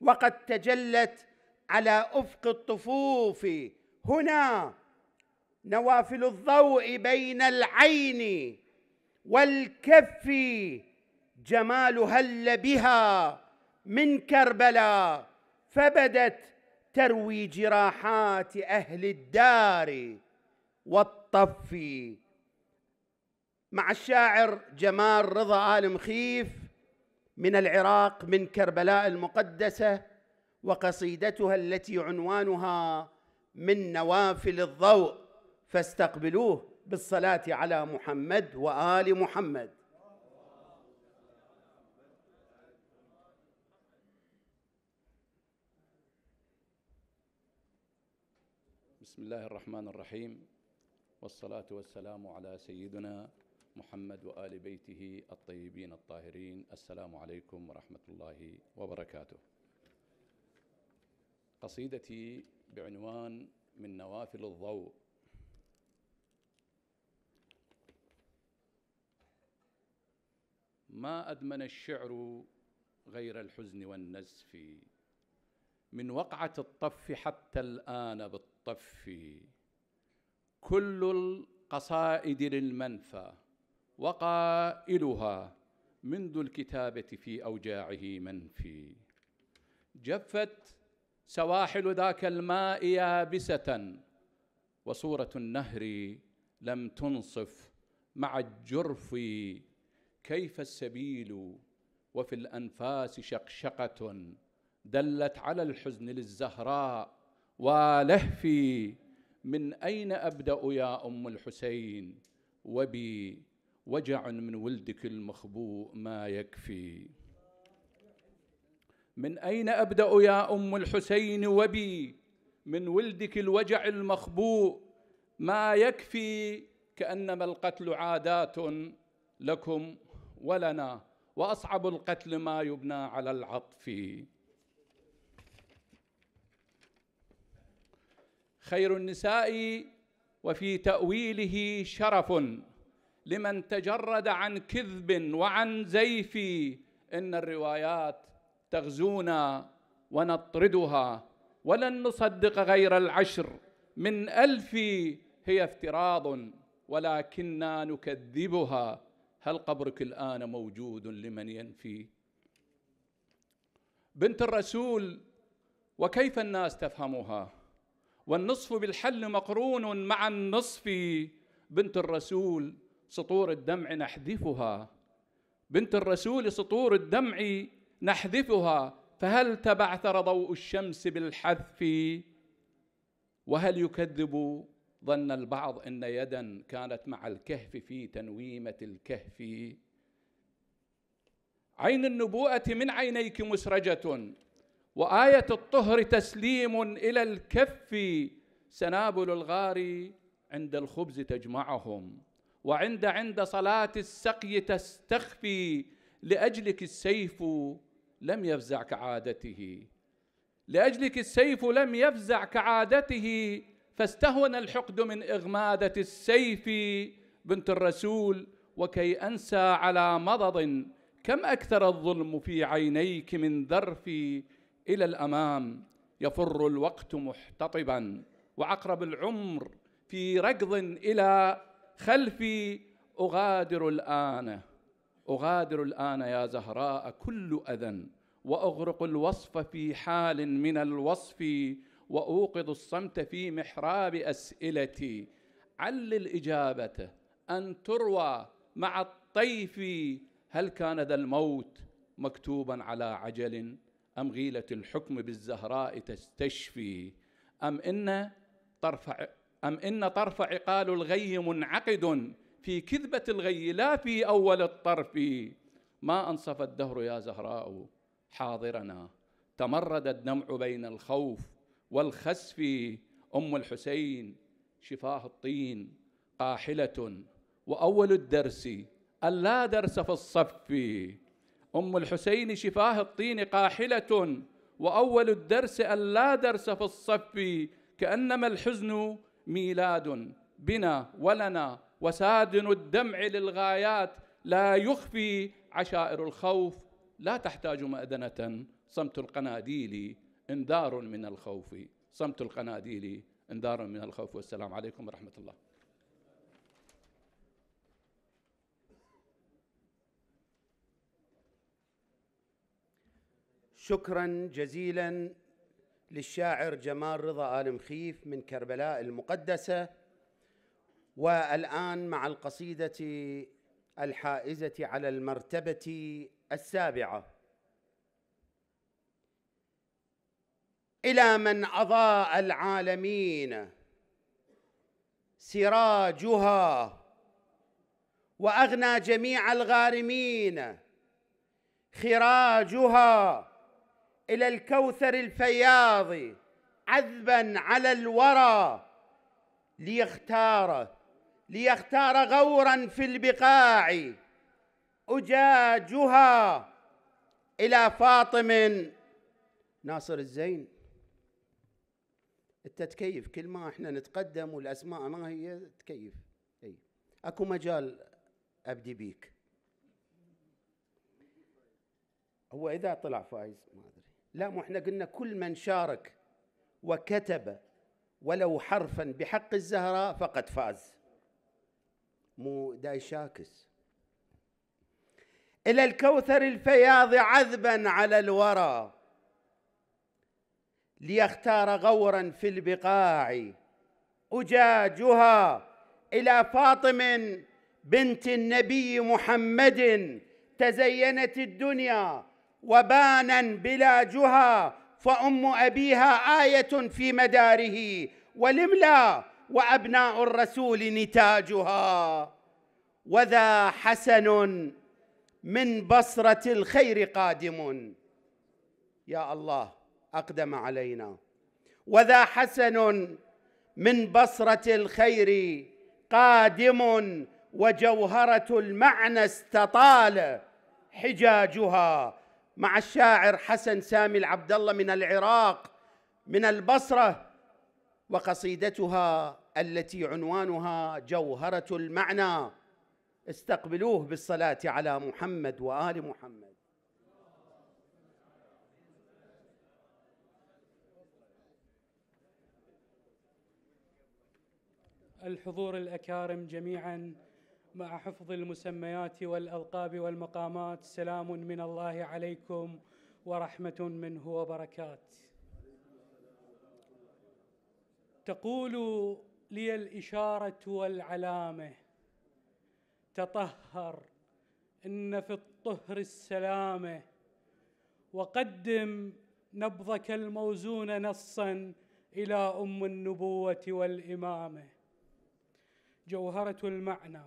A: وقد تجلت على افق الطفوف هنا نوافل الضوء بين العين والكف جمال هل بها من كربلاء فبدت تروي جراحات اهل الدار والطف مع الشاعر جمال رضا آل مخيف من العراق من كربلاء المقدسة وقصيدتها التي عنوانها من نوافل الضوء فاستقبلوه بالصلاة على محمد وآل محمد
H: بسم الله الرحمن الرحيم والصلاة والسلام على سيدنا محمد وآل بيته الطيبين الطاهرين السلام عليكم ورحمة الله وبركاته قصيدتي بعنوان من نوافل الضوء ما أدمن الشعر غير الحزن والنزف من وقعة الطف حتى الآن بالطف كل القصائد للمنفى وقائلها منذ الكتابة في أوجاعه منفي جفت سواحل ذاك الماء يابسة وصورة النهر لم تنصف مع الجرف كيف السبيل وفي الأنفاس شقشقة دلت على الحزن للزهراء ولهفي من أين أبدأ يا أم الحسين وبي وجع من ولدك المخبوء ما يكفي من أين أبدأ يا أم الحسين وبي من ولدك الوجع المخبوء ما يكفي كأنما القتل عادات لكم ولنا وأصعب القتل ما يبنى على العطف خير النساء وفي تأويله شرف لمن تجرد عن كذب وعن زيف ان الروايات تغزونا ونطردها ولن نصدق غير العشر من الف هي افتراض ولكننا نكذبها هل قبرك الان موجود لمن ينفي بنت الرسول وكيف الناس تفهمها والنصف بالحل مقرون مع النصف بنت الرسول سطور الدمع نحذفها بنت الرسول سطور الدمع نحذفها فهل تبعثر ضوء الشمس بالحذف وهل يكذب ظن البعض ان يدا كانت مع الكهف في تنويمه الكهف عين النبوءه من عينيك مسرجه وايه الطهر تسليم الى الكف سنابل الغار عند الخبز تجمعهم وعند عند صلاة السقي تستخفي لأجلك السيف لم يفزع كعادته لأجلك السيف لم يفزع كعادته فاستهون الحقد من إغمادة السيف بنت الرسول وكي أنسى على مضض كم أكثر الظلم في عينيك من ذرفي إلى الأمام يفر الوقت محتطبا وعقرب العمر في ركض إلى خلفي اغادر الان اغادر الان يا زهراء كل اذى واغرق الوصف في حال من الوصف واوقظ الصمت في محراب اسئلتي عل الاجابه ان تروى مع الطيف هل كان ذا الموت مكتوبا على عجل ام غيله الحكم بالزهراء تستشفي ام ان طرف أم إن طرف عقال الغي منعقد في كذبة الغي لا في أول الطرف ما أنصف الدهر يا زهراء حاضرنا تمرد الدمع بين الخوف والخسف أم الحسين شفاه الطين قاحلة وأول الدرس ألا درس في الصف أم الحسين شفاه الطين قاحلة وأول الدرس ألا درس في الصف كأنما الحزن ميلاد بنا ولنا وسادن الدمع للغايات لا يخفي عشائر الخوف لا تحتاج مأذنة صمت القناديل انذار من الخوف صمت القناديل انذار من الخوف والسلام عليكم ورحمة الله
A: شكرا جزيلا للشاعر جمال رضا آل مخيف من كربلاء المقدسة والآن مع القصيدة الحائزة على المرتبة السابعة إلى من أضاء العالمين سراجها وأغنى جميع الغارمين خراجها الى الكوثر الفياض عذبا على الورى ليختار ليختار غورا في البقاع اجاجها الى فاطم ناصر الزين انت تكيف كل ما احنا نتقدم والاسماء ما هي تكيف اي اكو مجال ابدي بيك هو اذا طلع فايز ما لا ما احنا قلنا كل من شارك وكتب ولو حرفا بحق الزهراء فقد فاز مو داي شاكس إلى الكوثر الفياض عذبا على الورى ليختار غورا في البقاع أجاجها إلى فاطم بنت النبي محمد تزينت الدنيا وبانا بلا جهى فأم أبيها آية في مداره ولملا وأبناء الرسول نتاجها وذا حسن من بصرة الخير قادم يا الله أقدم علينا وذا حسن من بصرة الخير قادم وجوهرة المعنى استطال حجاجها مع الشاعر حسن سامي العبد الله من العراق من البصرة وقصيدتها التي عنوانها جوهرة المعنى استقبلوه بالصلاة على محمد وآل محمد
I: الحضور الأكارم جميعاً مع حفظ المسميات والألقاب والمقامات سلام من الله عليكم ورحمة منه وبركات تقول لي الإشارة والعلامة تطهر إن في الطهر السلامة وقدم نبضك الموزون نصا إلى أم النبوة والإمامة جوهرة المعنى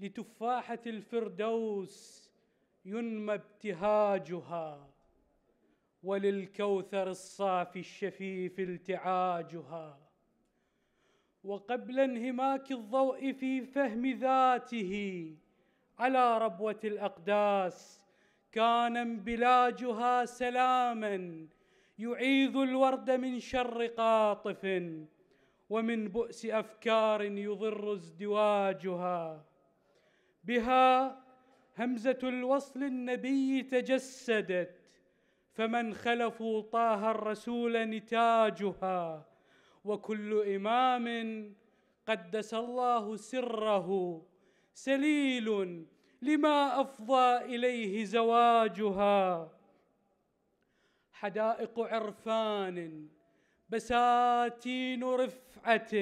I: لتفاحة الفردوس ينمى ابتهاجها وللكوثر الصافي الشفيف التعاجها وقبل انهماك الضوء في فهم ذاته على ربوة الأقداس كان انبلاجها سلاما يعيذ الورد من شر قاطف ومن بؤس أفكار يضر ازدواجها بها همزة الوصل النبي تجسدت فمن خلفوا طه الرسول نتاجها وكل إمام قدس الله سره سليل لما أفضى إليه زواجها حدائق عرفان بساتين رفعة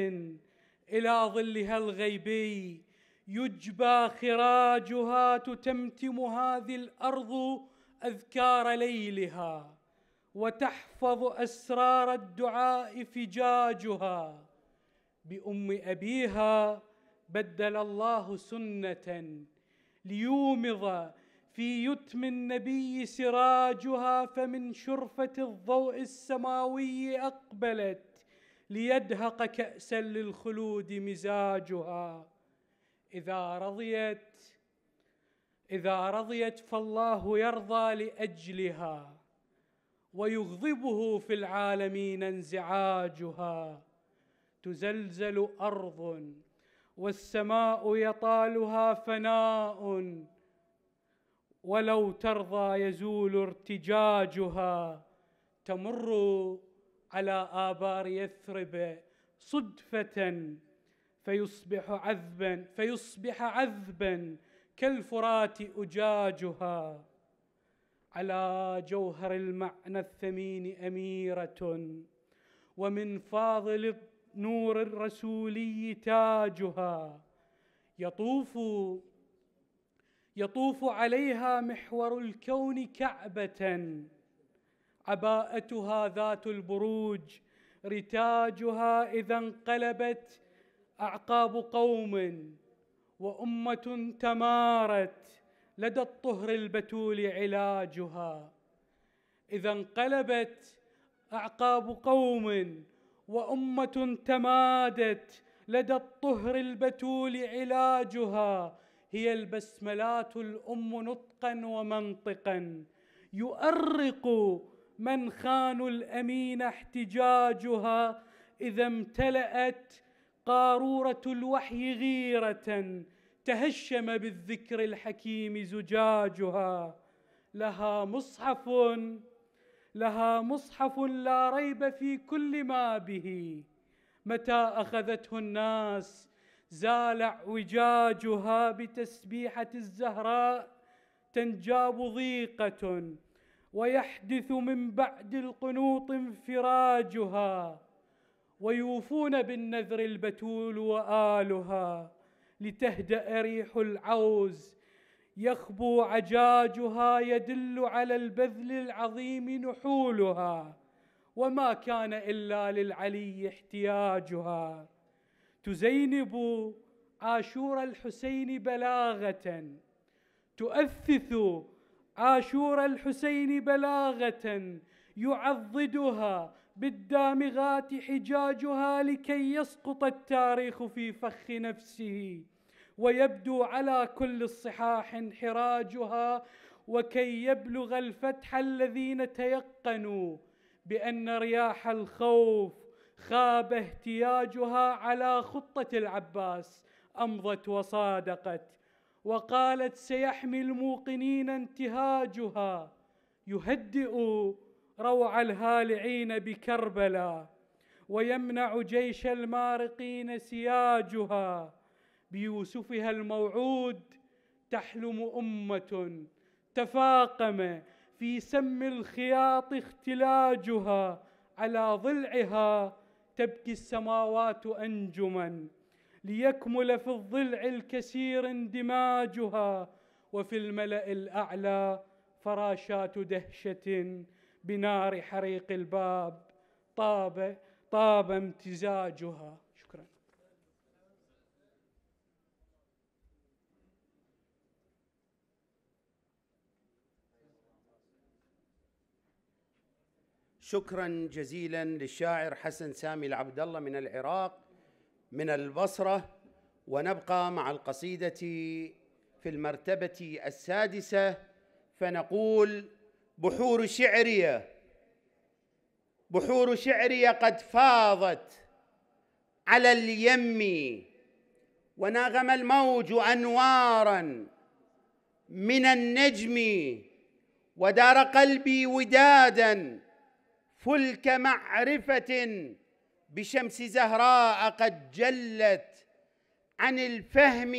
I: إلى ظلها الغيبي يجبى خراجها تتمتم هذه الارض اذكار ليلها وتحفظ اسرار الدعاء فجاجها بام ابيها بدل الله سنه ليومض في يتم النبي سراجها فمن شرفه الضوء السماوي اقبلت ليدهق كاسا للخلود مزاجها اذا رضيت اذا رضيت فالله يرضى لاجلها ويغضبه في العالمين انزعاجها تزلزل ارض والسماء يطالها فناء ولو ترضى يزول ارتجاجها تمر على ابار يثرب صدفه فيصبح عذبا فيصبح عذبا كالفرات أجاجها على جوهر المعنى الثمين أميرة ومن فاضل نور الرسولي تاجها يطوف يطوف عليها محور الكون كعبة عباءتها ذات البروج رتاجها إذا انقلبت اعقاب قوم وامه تمارت لدى الطهر البتول علاجها اذا انقلبت اعقاب قوم وامه تمادت لدى الطهر البتول علاجها هي البسملات الام نطقا ومنطقا يؤرق من خان الامين احتجاجها اذا امتلأت قاروره الوحي غيره تهشم بالذكر الحكيم زجاجها لها مصحف لها مصحف لا ريب في كل ما به متى اخذته الناس زال اعوجاجها بتسبيحه الزهراء تنجاب ضيقه ويحدث من بعد القنوط انفراجها ويوفون بالنذر البتول وآلها لتهدأ ريح العوز يخبو عجاجها يدل على البذل العظيم نحولها وما كان إلا للعلي احتياجها تزينب عاشور الحسين بلاغة تؤثث عاشور الحسين بلاغة يعضدها بالدامغات حجاجها لكي يسقط التاريخ في فخ نفسه ويبدو على كل الصحاح انحراجها وكي يبلغ الفتح الذين تيقنوا بان رياح الخوف خاب اهتياجها على خطه العباس امضت وصادقت وقالت سيحمي الموقنين انتهاجها يهدئ روع الهالعين بكربلا ويمنع جيش المارقين سياجها بيوسفها الموعود تحلم امه تفاقم في سم الخياط اختلاجها على ضلعها تبكي السماوات انجما ليكمل في الضلع الكسير اندماجها وفي الملا الاعلى فراشات دهشه بنار حريق الباب طاب طاب امتزاجها شكرا
A: شكرا جزيلا للشاعر حسن سامي العبد الله من العراق من البصره ونبقى مع القصيده في المرتبه السادسه فنقول بحور شعريه بحور شعريه قد فاضت على اليم وناغم الموج انوارا من النجم ودار قلبي ودادا فلك معرفه بشمس زهراء قد جلت عن الفهم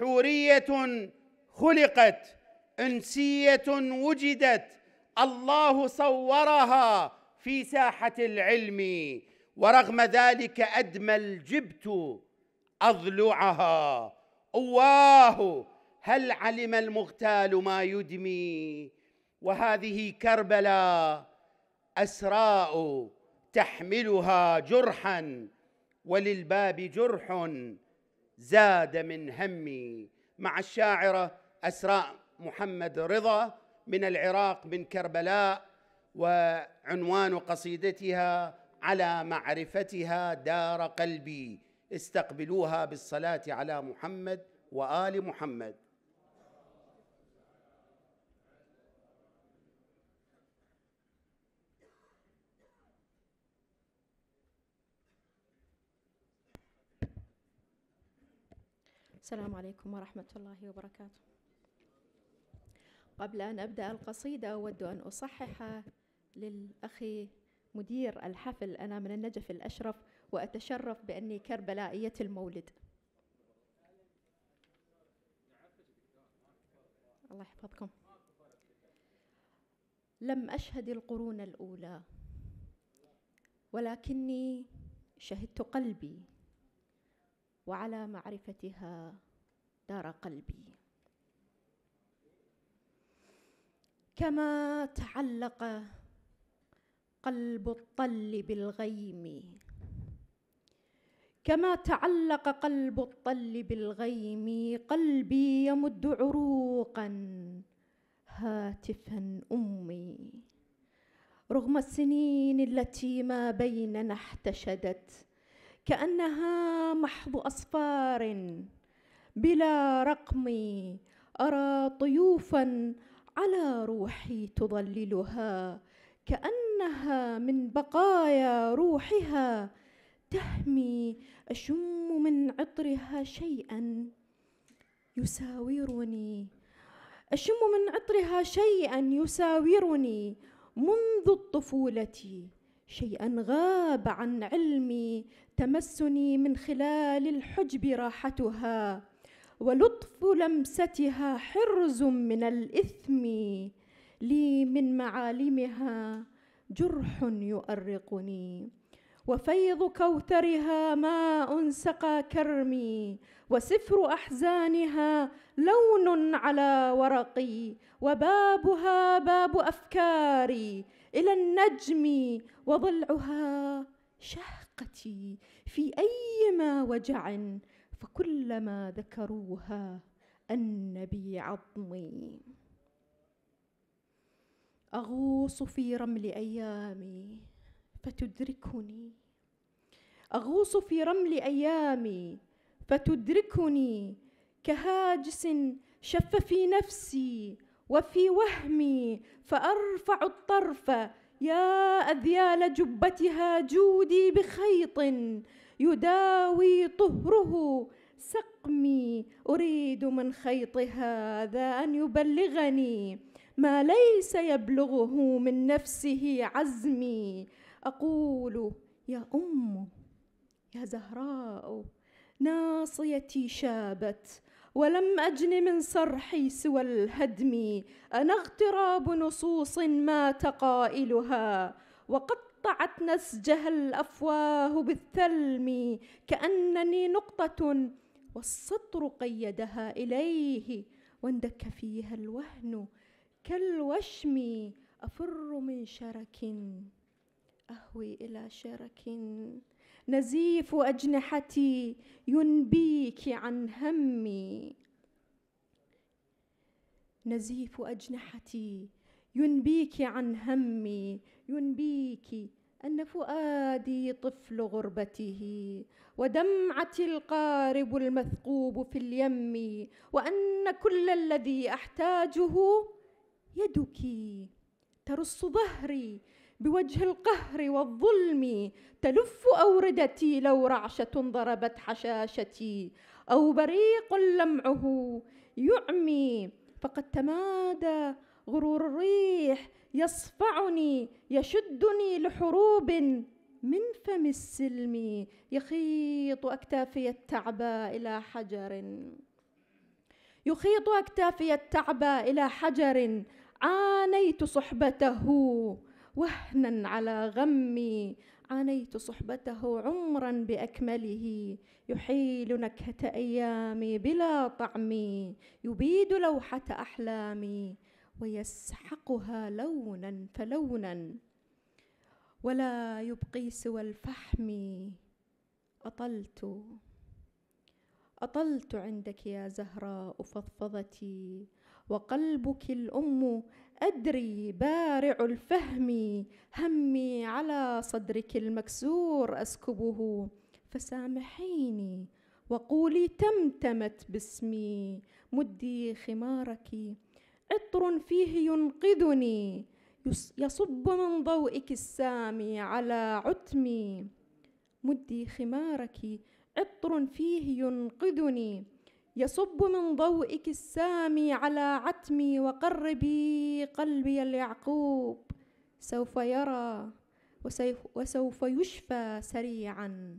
A: حوريه خلقت انسيه وجدت الله صورها في ساحه العلم ورغم ذلك ادمل جبت اضلعها اواه هل علم المغتال ما يدمي وهذه كربلاء اسراء تحملها جرحا وللباب جرح زاد من همي مع الشاعره اسراء محمد رضا من العراق من كربلاء وعنوان قصيدتها على معرفتها دار قلبي استقبلوها بالصلاه على محمد وال محمد
J: السلام عليكم ورحمة الله وبركاته قبل أن أبدأ القصيدة أود أن أصحح للأخي مدير الحفل أنا من النجف الأشرف وأتشرف بأني كربلائية المولد الله يحفظكم لم أشهد القرون الأولى ولكني شهدت قلبي وعلى معرفتها دار قلبي كما تعلق قلب الطل بالغيم كما تعلق قلب الطل بالغيم قلبي يمد عروقا هاتفا امي رغم السنين التي ما بيننا احتشدت كانها محض اصفار بلا رقم ارى طيوفا على روحي تظللها كانها من بقايا روحها تحمي اشم من عطرها شيئا يساورني اشم من عطرها شيئا يساورني منذ الطفوله شيئا غاب عن علمي تمسني من خلال الحجب راحتها ولطف لمستها حرز من الإثم لي من معالمها جرح يؤرقني وفيض كوثرها ماء سقى كرمي وسفر احزانها لون على ورقي وبابها باب افكاري الى النجم وضلعها شهقتي في ايما وجع فكلما ذكروها النبي عظمي اغوص في رمل ايامي فتدركني اغوص في رمل ايامي فتدركني كهاجس شف في نفسي وفي وهمي فارفع الطرف يا اذيال جبتها جودي بخيط يداوي طهره سقمي أريد من خيط هذا أن يبلغني ما ليس يبلغه من نفسه عزمي أقول يا أم يا زهراء ناصيتي شابت ولم أجن من صرحي سوى الهدم أنا اغتراب نصوص مات قائلها وقد قطعت نسجها الافواه بالثلم كانني نقطه والسطر قيدها اليه واندك فيها الوهن كالوشم افر من شرك اهوي الى شرك نزيف اجنحتي ينبيك عن همي نزيف اجنحتي ينبيك عن همي ينبيك أن فؤادي طفل غربته ودمعة القارب المثقوب في اليم وأن كل الذي أحتاجه يدك ترص ظهري بوجه القهر والظلم تلف أوردتي لو رعشة ضربت حشاشتي أو بريق لمعه يعمي فقد تمادى غرور الريح يصفعني يشدني لحروب من فم السلم يخيط أكتافي التعبى إلى حجر يخيط أكتافي التعبى إلى حجر عانيت صحبته وهنا على غمي عانيت صحبته عمرا باكمله يحيل نكهه ايامي بلا طعم يبيد لوحه احلامي ويسحقها لونا فلونا ولا يبقي سوى الفحم أطلت أطلت عندك يا زهراء فضفضتي وقلبك الأم أدري بارع الفهم همي على صدرك المكسور أسكبه فسامحيني وقولي تمتمت باسمي مدي خمارك عطر فيه ينقذني يصب من ضوئك السامي على عتمي مدي خمارك عطر فيه ينقذني يصب من ضوئك السامي على عتمي وقربي قلبي اليعقوب سوف يرى وسوف يشفى سريعا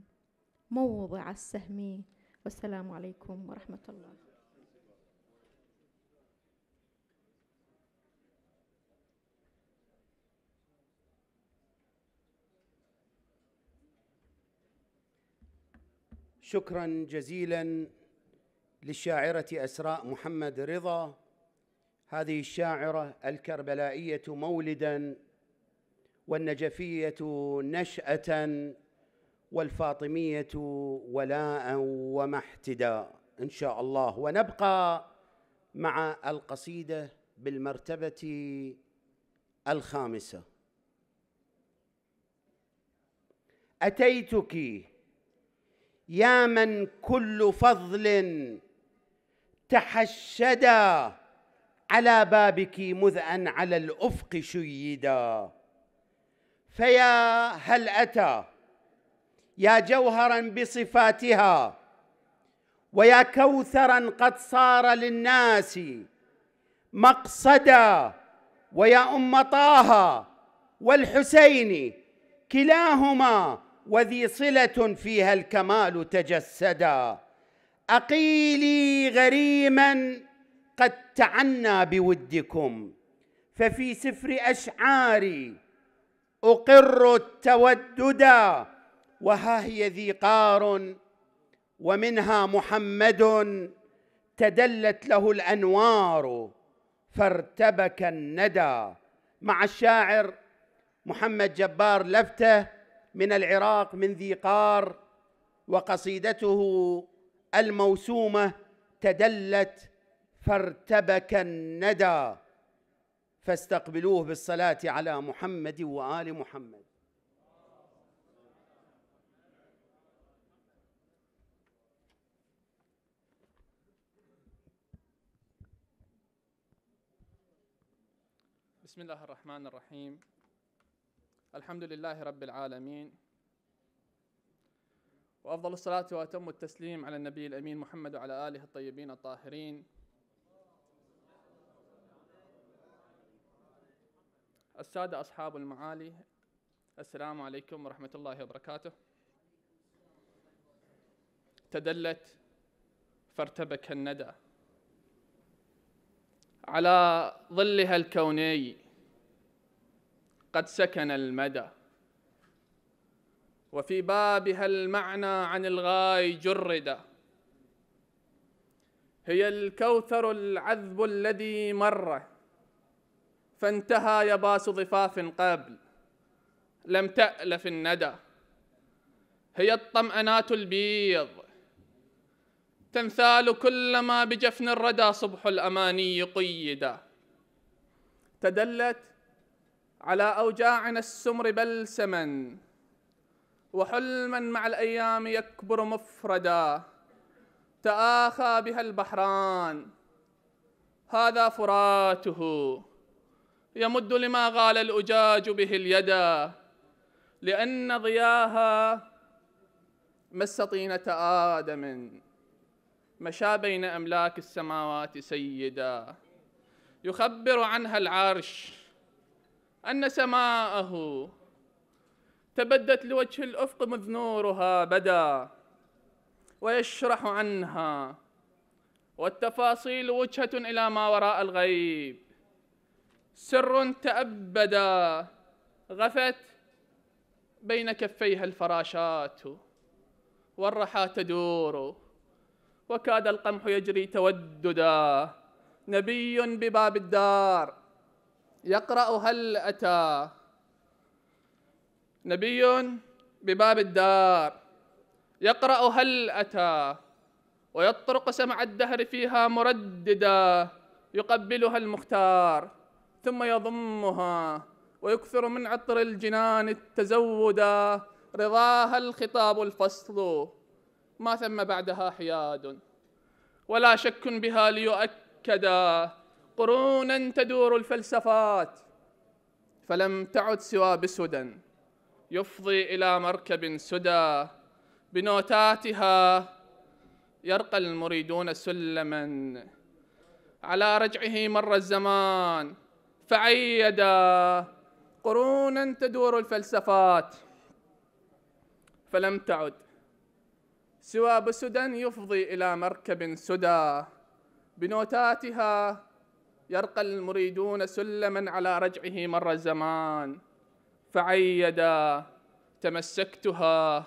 J: موضع السهم والسلام عليكم ورحمه الله
A: شكرا جزيلا للشاعرة أسراء محمد رضا هذه الشاعرة الكربلائية مولدا والنجفية نشأة والفاطمية ولاء ومحتدا إن شاء الله ونبقى مع القصيدة بالمرتبة الخامسة أتيتك يا من كل فضل تحشدا على بابك مذ أن على الأفق شيدا فيا هل أتى يا جوهرا بصفاتها ويا كوثرا قد صار للناس مقصدا ويا أم طه والحسين كلاهما وذي صله فيها الكمال تجسدا اقيلي غريما قد تعنى بودكم ففي سفر اشعاري اقر التوددا وها هي ذي قار ومنها محمد تدلت له الانوار فارتبك الندى مع الشاعر محمد جبار لفته من العراق من ذي قار وقصيدته الموسومه تدلت فارتبك الندى فاستقبلوه بالصلاه على محمد وال محمد
K: بسم الله الرحمن الرحيم الحمد لله رب العالمين وأفضل الصلاة وأتم التسليم على النبي الأمين محمد وعلى آله الطيبين الطاهرين السادة أصحاب المعالي السلام عليكم ورحمة الله وبركاته تدلت فارتبك الندى على ظلها الكوني قد سكن المدى وفي بابها المعنى عن الغاي جرد هي الكوثر العذب الذي مر فانتهى يباس ضفاف قبل لم تألف الندى هي الطمأنات البيض تنثال كلما بجفن الردى صبح الأماني قيدا تدلت على أوجاعنا السمر بلسما وحلما مع الأيام يكبر مفردا تآخى بها البحران هذا فراته يمد لما غال الأجاج به اليدا لأن ضياها مس طينة آدم مشى بين أملاك السماوات سيدا يخبر عنها العرش أن سماءه تبدت لوجه الأفق مذ نورها بدا ويشرح عنها والتفاصيل وجهة إلى ما وراء الغيب سر تأبدا غفت بين كفيها الفراشات والرحى تدور وكاد القمح يجري توددا نبي بباب الدار يقرأ هل أتى نبي بباب الدار يقرأ هل أتى ويطرق سمع الدهر فيها مرددا يقبلها المختار ثم يضمها ويكثر من عطر الجنان التزودا رضاها الخطاب الفصل ما ثم بعدها حياد ولا شك بها ليؤكدا قرونا تدور الفلسفات فلم تعد سوى بسدى يفضي إلى مركب سدى بنوتاتها يرقى المريدون سلما على رجعه مر الزمان فعيدا قرونا تدور الفلسفات فلم تعد سوى بسدى يفضي إلى مركب سدى بنوتاتها يرقى المريدون سلما على رجعه مر الزمان فعيدا تمسكتها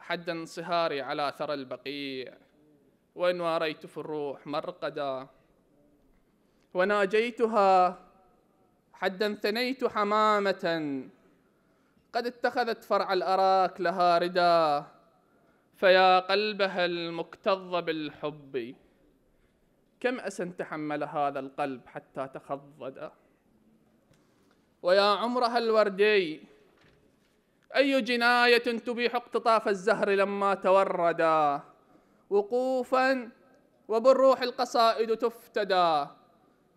K: حد انصهاري على ثرى البقيع وإن واريت في الروح مرقدا وناجيتها حد ثنيت حمامة قد اتخذت فرع الأراك لها ردا فيا قلبها المكتظ بالحب كم أسا تحمل هذا القلب حتى تخضد ويا عمرها الوردي أي جناية تبيح اقتطاف الزهر لما توردا وقوفا وبالروح القصائد تفتدى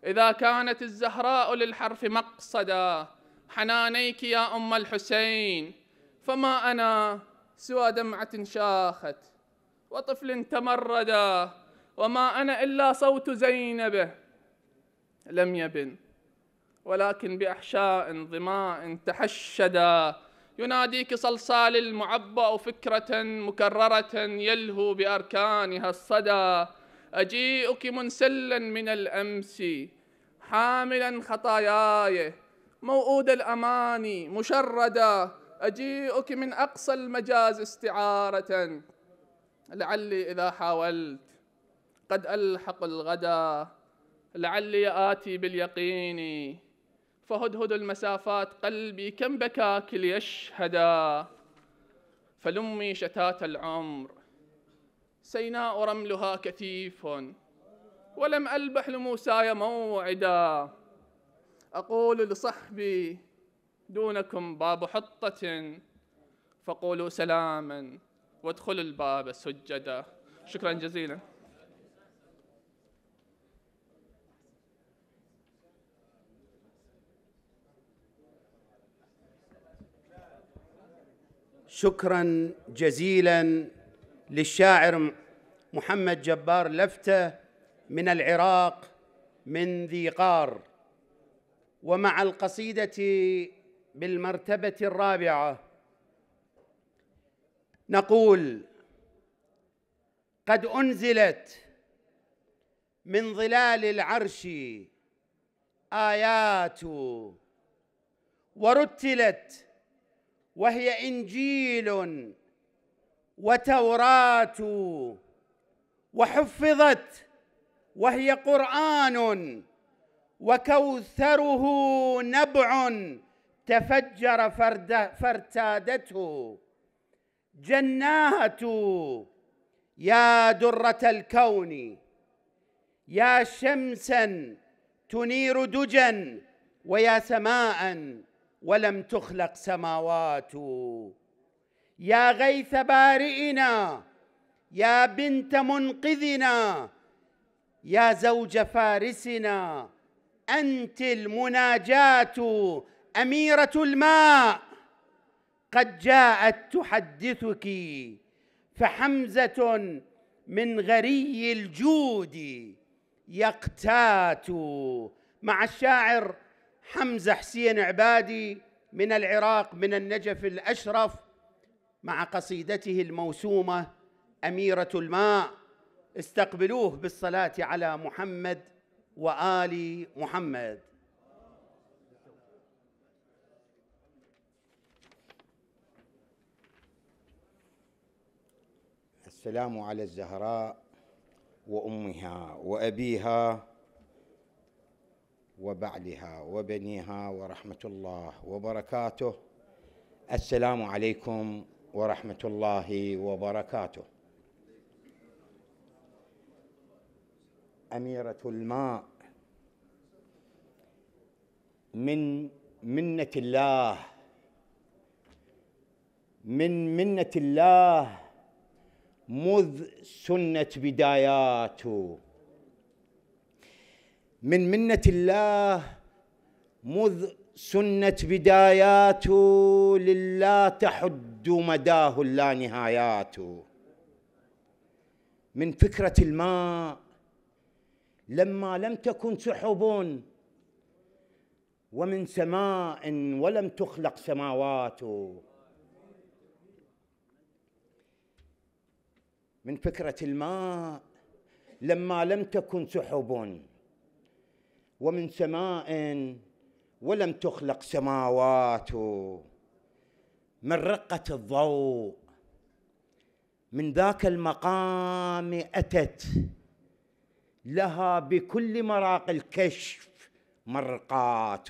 K: إذا كانت الزهراء للحرف مقصدا حنانيك يا أم الحسين فما أنا سوى دمعة شاخت وطفل تمردا وما أنا إلا صوت زينب لم يبن ولكن بأحشاء ظماء تحشدا يناديك صلصال المعبأ فكرة مكررة يلهو بأركانها الصدى أجيئك منسلا من الأمس حاملا خطاياي موؤود الأماني مشردا أجيئك من أقصى المجاز استعارة لعلي إذا حاولت قد ألحق الغدا لعلي آتي باليقين فهدهد المسافات قلبي كم بكاك ليشهدا فلمي شتات العمر سيناء رملها كثيف ولم ألبح لموساي موعدا أقول لصحبي دونكم باب حطة فقولوا سلاما وادخلوا الباب سجدا شكرا جزيلا
A: شكرا جزيلا للشاعر محمد جبار لفته من العراق من ذي قار ومع القصيده بالمرتبه الرابعه نقول قد انزلت من ظلال العرش ايات ورتلت وهي انجيل وتوراه وحفظت وهي قران وكوثره نبع تفجر فارتادته جنات يا دره الكون يا شمسا تنير دجا ويا سماء ولم تخلق سماوات يا غيث بارئنا يا بنت منقذنا يا زوج فارسنا انت المناجاه اميره الماء قد جاءت تحدثك فحمزه من غري الجود يقتات مع الشاعر حمزه حسين عبادي من العراق من النجف الاشرف مع قصيدته الموسومه اميره الماء استقبلوه بالصلاه على محمد وال محمد
L: السلام على الزهراء وامها وابيها وبعلها وبنيها ورحمه الله وبركاته السلام عليكم ورحمه الله وبركاته اميره الماء من منه الله من منه الله مذ سنت بداياته من منة الله مذ سنت بداياته لله تحد مداه لا نهايات من فكرة الماء لما لم تكن سحب ومن سماء ولم تخلق سماوات من فكرة الماء لما لم تكن سحب ومن سماء ولم تخلق سماوات من رقة الضوء من ذاك المقام أتت لها بكل مراق الكشف مرقات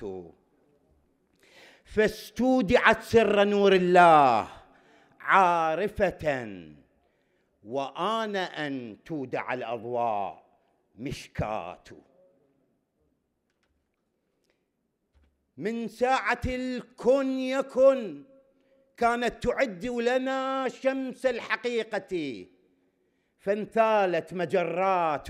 L: فاستودعت سر نور الله عارفة وآن أن تودع الأضواء مشكات من ساعة الكن يكن كانت تعد لنا شمس الحقيقة فانثالت مجرات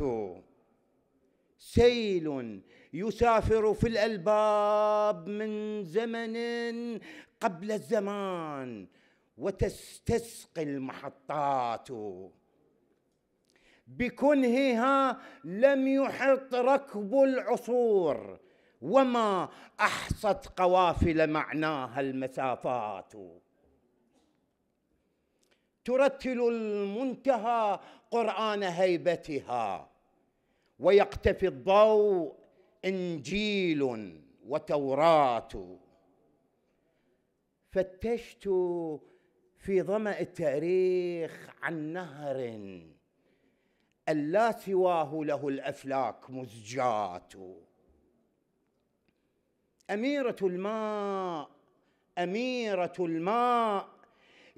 L: سيل يسافر في الألباب من زمن قبل الزمان وتستسقي المحطات بكنهها لم يحط ركب العصور وما احصت قوافل معناها المسافات ترتل المنتهى قران هيبتها ويقتفي الضوء انجيل وتوراه فتشت في ظما التاريخ عن نهر اللا سواه له الافلاك مزجات اميره الماء اميره الماء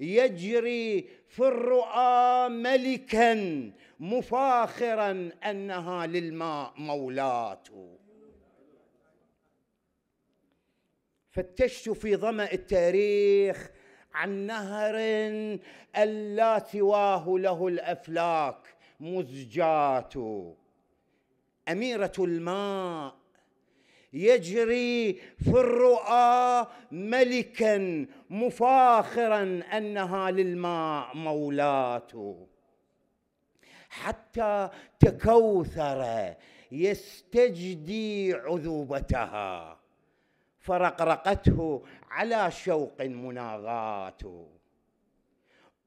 L: يجري في الرؤى ملكا مفاخرا انها للماء مولاته فتشت في ظما التاريخ عن نهر ألا سواه له الافلاك مزجات اميره الماء يجري في الرؤى ملكا مفاخرا انها للماء مولاته حتى تكوثر يستجدي عذوبتها فرقرقته على شوق مناغاته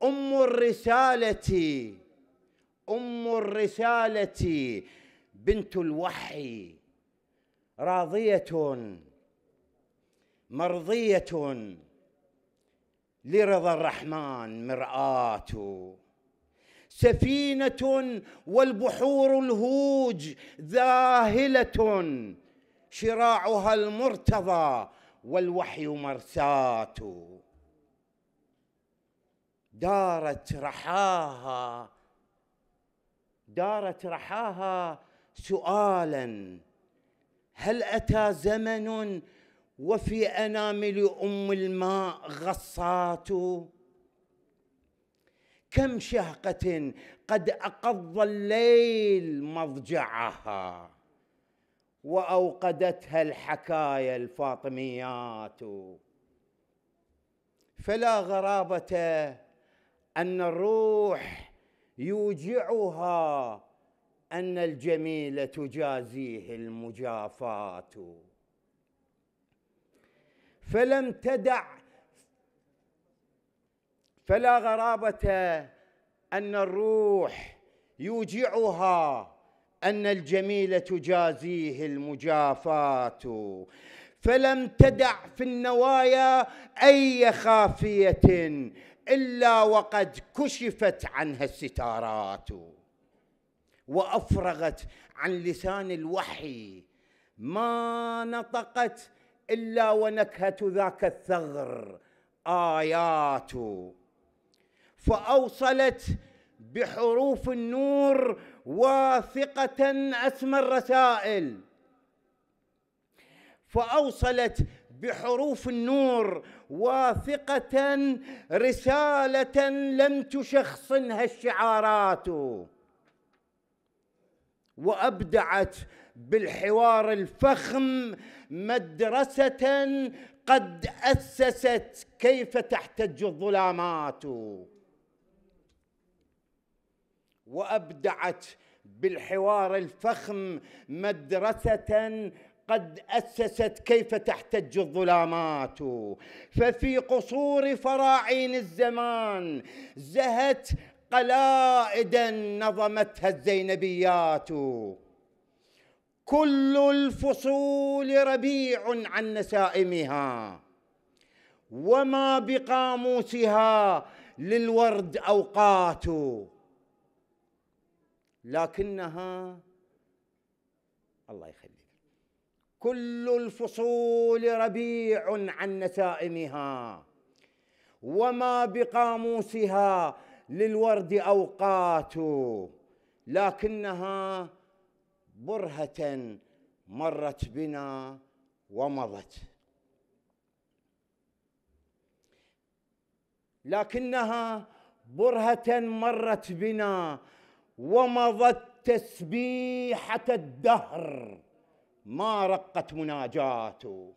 L: ام الرساله ام الرساله بنت الوحي راضيه مرضيه لرضا الرحمن مراه سفينه والبحور الهوج ذاهله شراعها المرتضى والوحي مرساه دارت رحاها دارت رحاها سؤالا هل أتى زمن وفي أنامل أم الماء غصات كم شهقة قد أقض الليل مضجعها وأوقدتها الحكايا الفاطميات فلا غرابة أن الروح يوجعها أن الجميل تجازيه المجافات فلم تدع فلا غرابة أن الروح يوجعها أن الجميل تجازيه المجافات فلم تدع في النوايا أي خافية إلا وقد كشفت عنها الستارات وافرغت عن لسان الوحي ما نطقت الا ونكهه ذاك الثغر ايات فاوصلت بحروف النور واثقه اسمى الرسائل فاوصلت بحروف النور واثقه رساله لم تشخصنها الشعارات وابدعت بالحوار الفخم مدرسه قد اسست كيف تحتج الظلامات وابدعت بالحوار الفخم مدرسه قد اسست كيف تحتج الظلامات ففي قصور فراعين الزمان زهت قلائدا نظمتها الزينبيات كل الفصول ربيع عن نسائمها وما بقاموسها للورد اوقات لكنها الله يخليك كل الفصول ربيع عن نسائمها وما بقاموسها للورد أوقات لكنها برهة مرت بنا ومضت لكنها برهة مرت بنا ومضت تسبيحة الدهر ما رقت مناجاته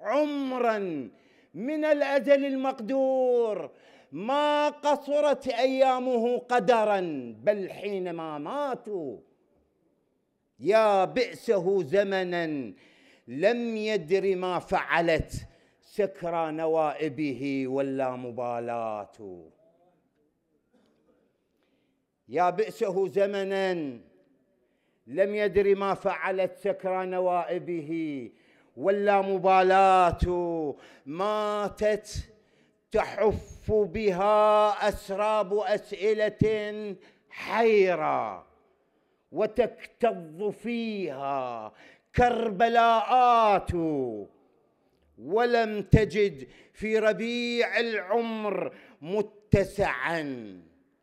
L: عمرا من الأجل المقدور ما قصرت ايامه قدرا بل حينما ماتوا يا بئسه زمنا لم يدر ما فعلت سكرى نوائبه ولا مبالاه يا بئسه زمنا لم يدر ما فعلت سكرى نوائبه ولا مبالاه ماتت تحف تلف بها اسراب اسئله حيره وتكتظ فيها كربلاءات ولم تجد في ربيع العمر متسعا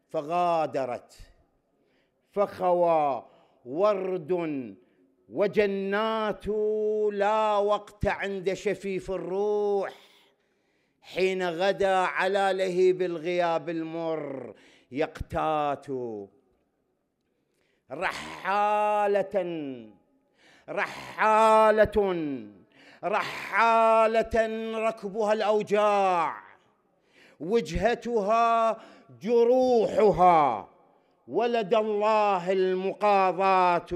L: فغادرت فخوى ورد وجنات لا وقت عند شفيف الروح حين غدا على لهيب الغياب المر يقتات رحالة رحالة رحالة ركبها الأوجاع وجهتها جروحها ولد الله المقاضاة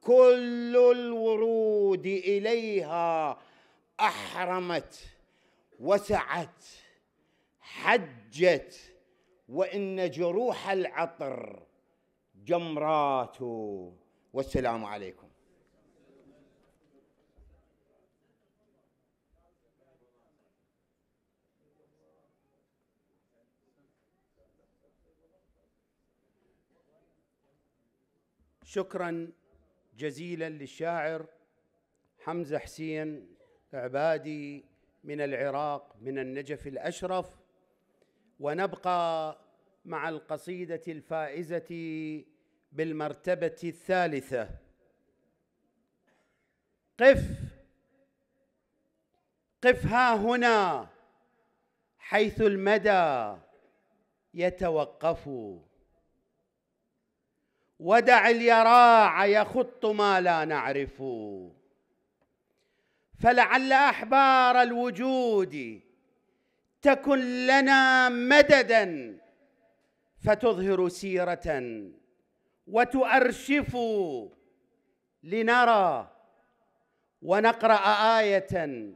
L: كل الورود إليها أحرمت وسعت حجت وإن جروح العطر جمرات والسلام عليكم
A: شكرا جزيلا للشاعر حمزه حسين عبادي من العراق من النجف الاشرف ونبقى مع القصيده الفائزه بالمرتبه الثالثه قف قف ها هنا حيث المدى يتوقف ودع اليراع يخط ما لا نعرف فلعل احبار الوجود تكن لنا مددا فتظهر سيره وتؤرشف لنرى ونقرا ايه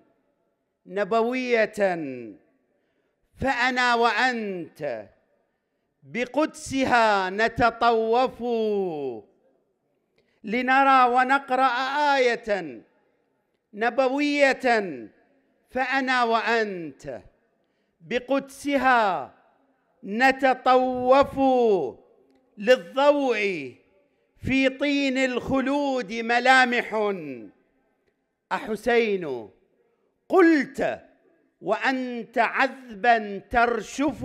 A: نبويه فانا وانت بقدسها نتطوف لنرى ونقرا ايه نبويه فانا وانت بقدسها نتطوف للضوء في طين الخلود ملامح احسين قلت وانت عذبا ترشف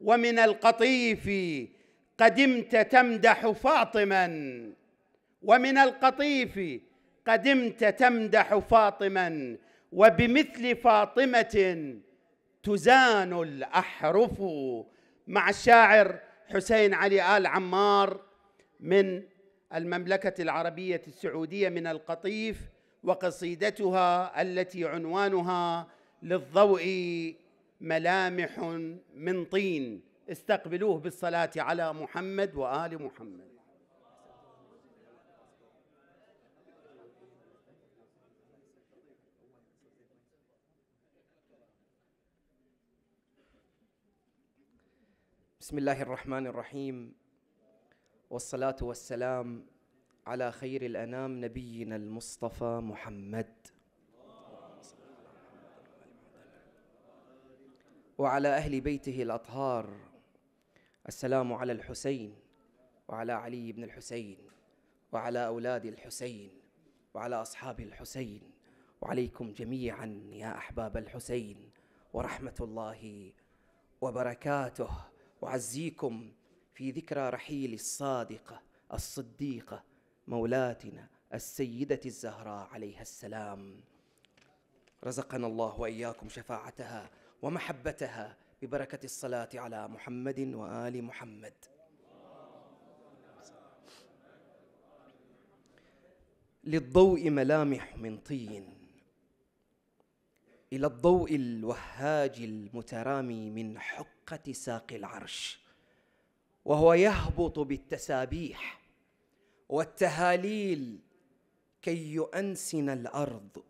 A: ومن القطيف قدمت تمدح فاطما ومن القطيف قدمت تمدح فاطما وبمثل فاطمه تزان الاحرف مع الشاعر حسين علي ال عمار من المملكه العربيه السعوديه من القطيف وقصيدتها التي عنوانها للضوء ملامح من طين استقبلوه بالصلاه على محمد وال محمد
M: بسم الله الرحمن الرحيم والصلاه والسلام على خير الانام نبينا المصطفى محمد وعلى اهل بيته الاطهار السلام على الحسين وعلى علي بن الحسين وعلى اولاد الحسين وعلى اصحاب الحسين وعليكم جميعا يا احباب الحسين ورحمه الله وبركاته أعزيكم في ذكرى رحيل الصادقة الصديقة مولاتنا السيدة الزهراء عليها السلام رزقنا الله وإياكم شفاعتها ومحبتها ببركة الصلاة على محمد وآل محمد للضوء ملامح من طين إلى الضوء الوهاج المترامي من حق برقة ساق العرش وهو يهبط بالتسابيح والتهاليل كي يؤنسن الأرض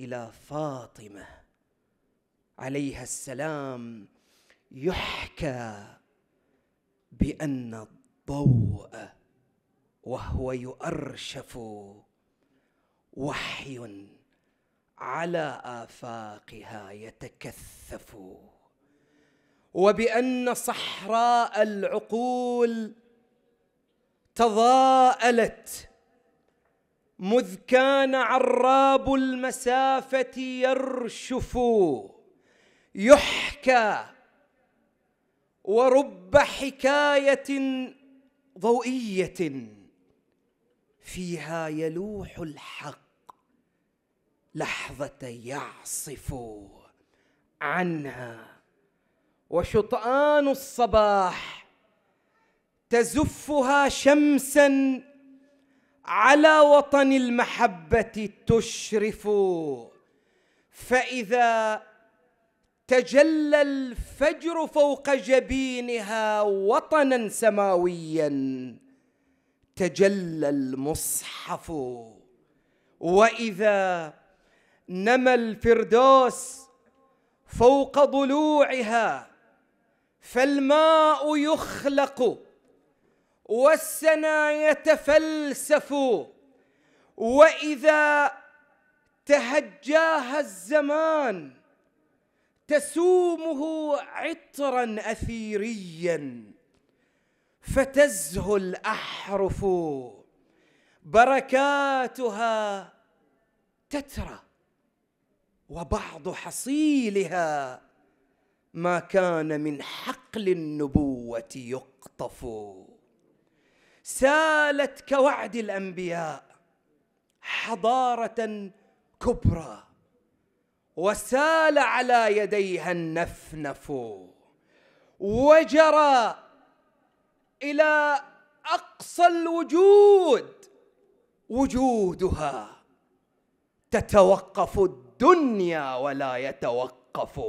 M: إلى فاطمة عليها السلام يحكى بأن الضوء وهو يؤرشف وحي على آفاقها يتكثف وبأن صحراء العقول تضاءلت مذ كان عراب المسافة يرشف يحكى ورب حكاية ضوئية فيها يلوح الحق لحظة يعصف عنها وشطآن الصباح تزفها شمسا على وطن المحبة تشرف فإذا تجلى الفجر فوق جبينها وطنا سماويا تجلى المصحف واذا نمى الفردوس فوق ضلوعها فالماء يخلق والسنا يتفلسف واذا تهجاها الزمان تسومه عطرا اثيريا فتزهو الاحرف بركاتها تترى وبعض حصيلها ما كان من حقل النبوة يقطف سالت كوعد الأنبياء حضارة كبرى وسال على يديها النفنف وجرى إلى أقصى الوجود وجودها تتوقف الدنيا ولا يتوقف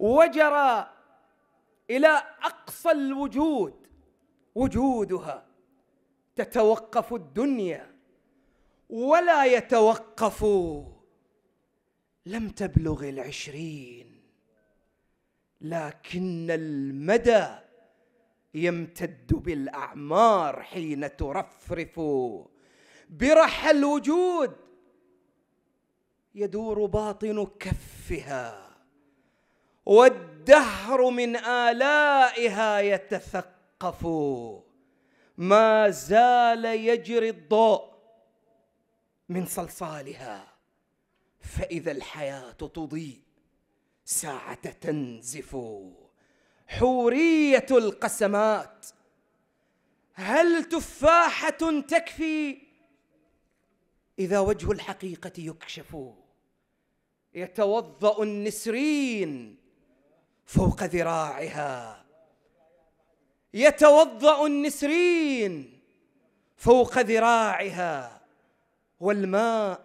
M: وجرى إلى أقصى الوجود وجودها تتوقف الدنيا ولا يتوقف لم تبلغ العشرين لكن المدى يمتد بالاعمار حين ترفرف برح الوجود يدور باطن كفها والدهر من آلائها يتثقف ما زال يجري الضوء من صلصالها فإذا الحياة تضيء ساعة تنزف حورية القسمات هل تفاحة تكفي إذا وجه الحقيقة يكشف يتوضأ النسرين فوق ذراعها يتوضا النسرين فوق ذراعها والماء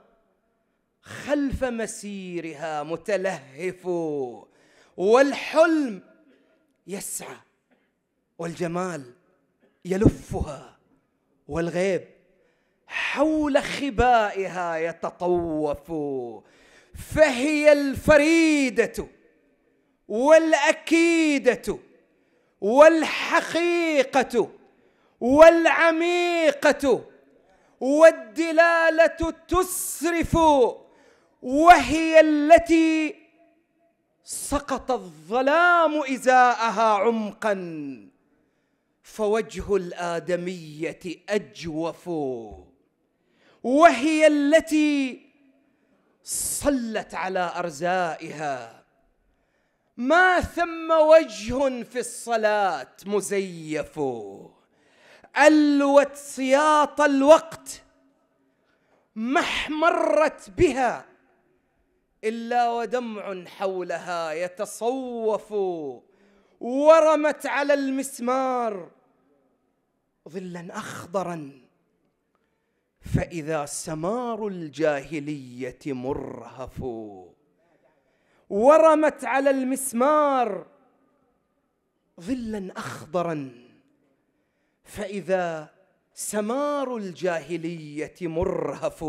M: خلف مسيرها متلهف والحلم يسعى والجمال يلفها والغيب حول خبائها يتطوف فهي الفريده والاكيده والحقيقه والعميقه والدلاله تسرف وهي التي سقط الظلام ازاءها عمقا فوجه الادميه اجوف وهي التي صلت على ارزائها ما ثم وجه في الصلاة مزيف ألوت سياط الوقت ما احمرت بها إلا ودمع حولها يتصوف ورمت على المسمار ظلا أخضرا فإذا سمار الجاهلية مرهف ورمت على المسمار ظلا اخضرا فاذا سمار الجاهليه مرهف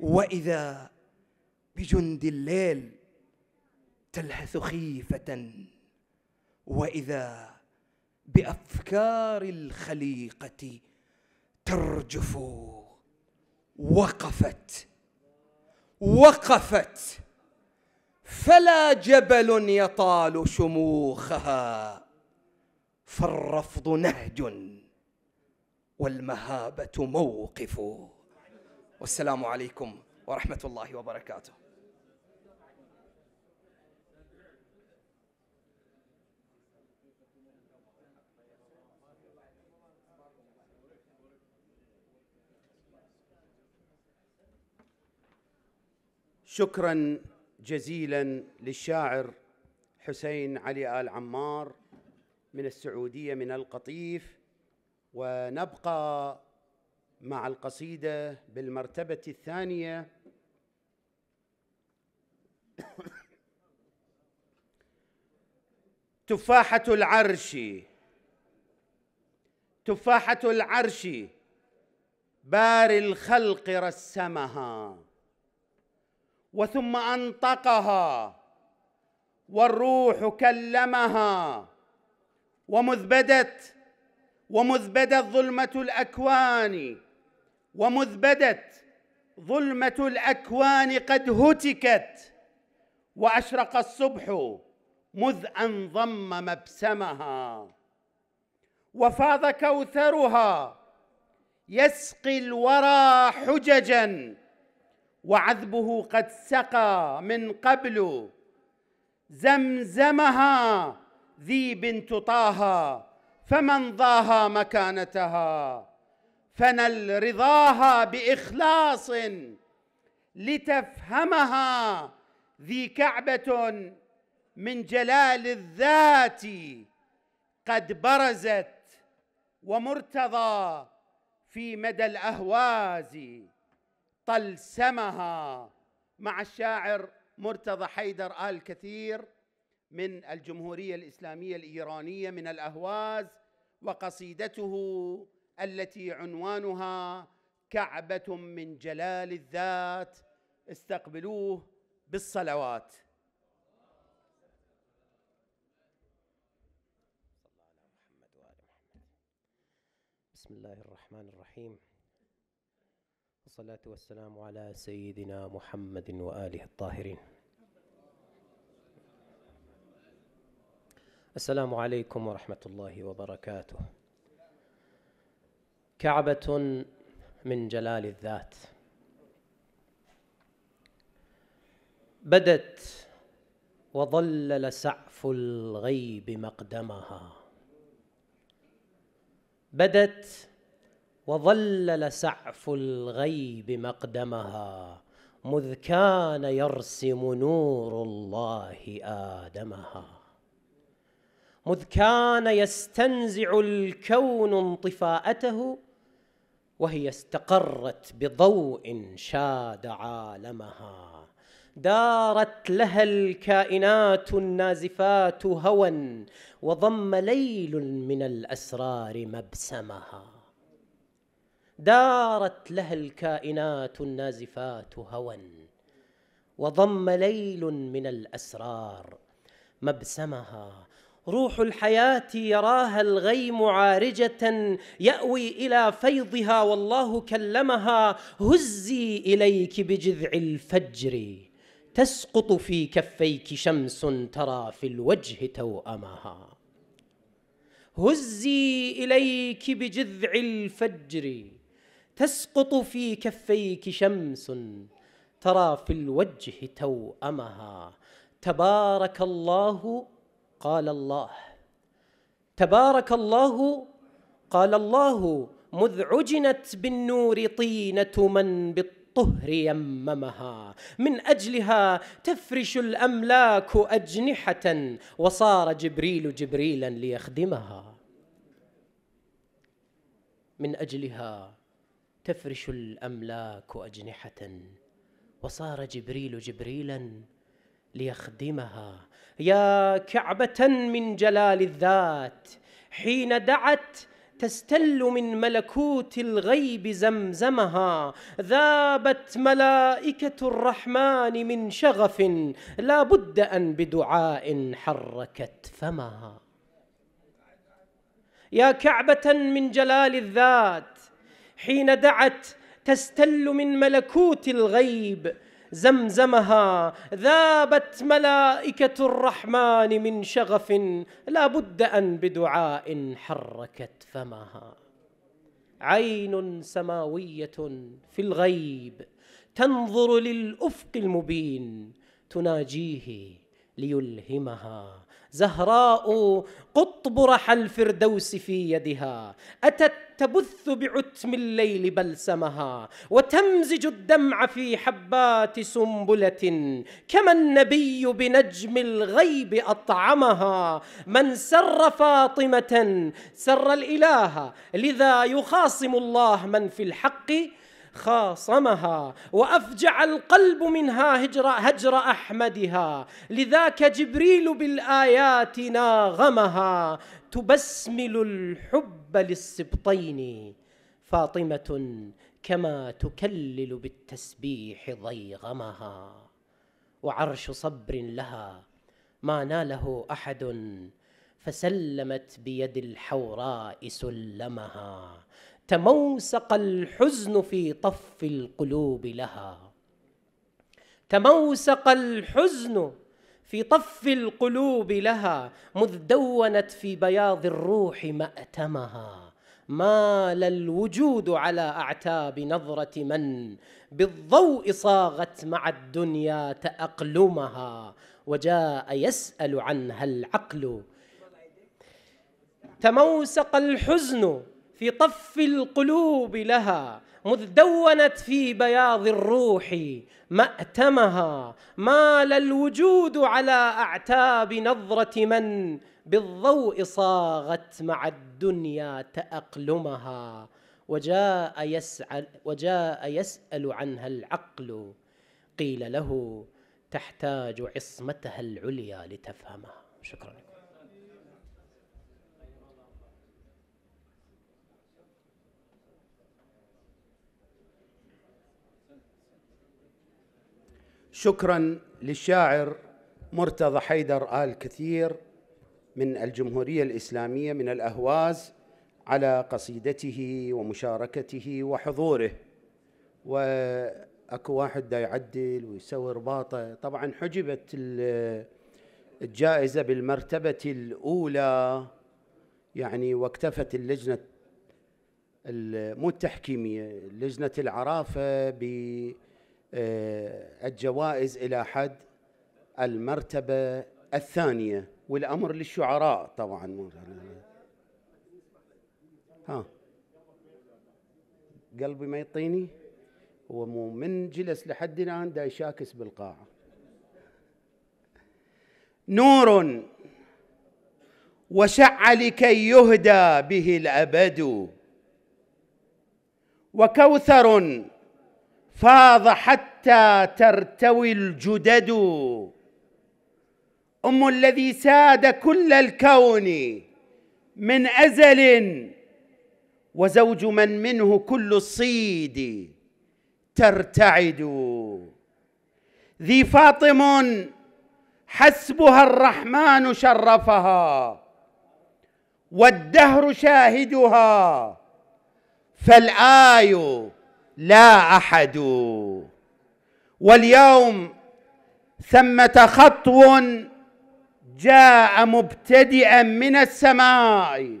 M: واذا بجند الليل تلهث خيفه واذا بافكار الخليقه ترجف وقفت وقفت فلا جبل يطال شموخها فالرفض نهج والمهابه موقف والسلام عليكم ورحمه الله وبركاته
A: شكرا جزيلا للشاعر حسين علي آل عمار من السعودية من القطيف ونبقى مع القصيدة بالمرتبة الثانية تفاحة العرش تفاحة العرش بار الخلق رسمها وثم انطقها والروح كلمها ومذ بدت ومذ بدت ظلمة الأكوان ومذ بدت ظلمة الأكوان قد هتكت وأشرق الصبح مذ أن ضم مبسمها وفاض كوثرها يسقي الورى حججا وعذبه قد سقى من قبل زمزمها ذي بنت طه فمن ضاها مكانتها فنل رضاها باخلاص لتفهمها ذي كعبه من جلال الذات قد برزت ومرتضى في مدى الاهواز طلسمها مع الشاعر مرتضى حيدر آل كثير من الجمهورية الإسلامية الإيرانية من الأهواز وقصيدته التي عنوانها كعبة من جلال الذات استقبلوه بالصلوات
N: بسم الله الرحمن الرحيم والصلاة والسلام على سيدنا محمد وآله الطاهرين السلام عليكم ورحمة الله وبركاته كعبة من جلال الذات بدت وظلل سعف الغيب مقدمها بدت وظلل سعف الغيب مقدمها مذ كان يرسم نور الله آدمها مذ كان يستنزع الكون انطفاءته وهي استقرت بضوء شاد عالمها دارت لها الكائنات النازفات هوى وضم ليل من الاسرار مبسمها دارت لها الكائنات النازفات هوى وضم ليل من الاسرار مبسمها روح الحياه يراها الغيم عارجه ياوي الى فيضها والله كلمها هزي اليك بجذع الفجر تسقط في كفيك شمس ترى في الوجه توامها هزي اليك بجذع الفجر تسقط في كفيك شمس ترى في الوجه توأمها تبارك الله قال الله تبارك الله قال الله مذ عجنت بالنور طينة من بالطهر يممها من أجلها تفرش الأملاك أجنحة وصار جبريل جبريلا ليخدمها من أجلها تفرش الاملاك اجنحه وصار جبريل جبريلا ليخدمها يا كعبه من جلال الذات حين دعت تستل من ملكوت الغيب زمزمها ذابت ملائكه الرحمن من شغف لا بد ان بدعاء حركت فمها يا كعبه من جلال الذات حين دعت تستل من ملكوت الغيب زمزمها ذابت ملائكة الرحمن من شغف لا بد أن بدعاء حركت فمها عين سماوية في الغيب تنظر للأفق المبين تناجيه ليلهمها زهراء قطب رحى الفردوس في يدها أتت تبث بعتم الليل بلسمها وتمزج الدمع في حبات سنبلة كما النبي بنجم الغيب أطعمها من سر فاطمة سر الإله لذا يخاصم الله من في الحق خاصمها وافجع القلب منها هجر, هجر احمدها لذاك جبريل بالايات ناغمها تبسمل الحب للسبطين فاطمه كما تكلل بالتسبيح ضيغمها وعرش صبر لها ما ناله احد فسلمت بيد الحوراء سلمها تموسق الحزن في طف القلوب لها تموسق الحزن في طف القلوب لها مذ دونت في بياض الروح مأتمها مال الوجود على أعتاب نظرة من بالضوء صاغت مع الدنيا تأقلمها وجاء يسأل عنها العقل تموسق الحزن في طف القلوب لها مذ دونت في بياض الروح مأتمها مال الوجود على أعتاب نظرة من بالضوء صاغت مع الدنيا تأقلمها وجاء يسأل, وجاء يسأل عنها العقل قيل له تحتاج عصمتها العليا لتفهمها شكرا
A: شكرا للشاعر مرتضى حيدر آل كثير من الجمهورية الإسلامية من الأهواز على قصيدته ومشاركته وحضوره وأكو واحد دا يعدل ويسوي رباطة طبعا حجبت الجائزة بالمرتبة الأولى يعني واكتفت اللجنة مو التحكيمية لجنة العرافة ب آه، الجوائز إلى حد المرتبة الثانية والأمر للشعراء طبعا ها قلبي ما يطيني هو مو من جلس لحد الآن دا يشاكس بالقاعة نور وشع لكي يهدى به الأبد وكوثر فاض حتى ترتوي الجدد ام الذي ساد كل الكون من ازل وزوج من منه كل الصيد ترتعد ذي فاطم حسبها الرحمن شرفها والدهر شاهدها فالآي لا احد واليوم ثمه خطو جاء مبتدئا من السماء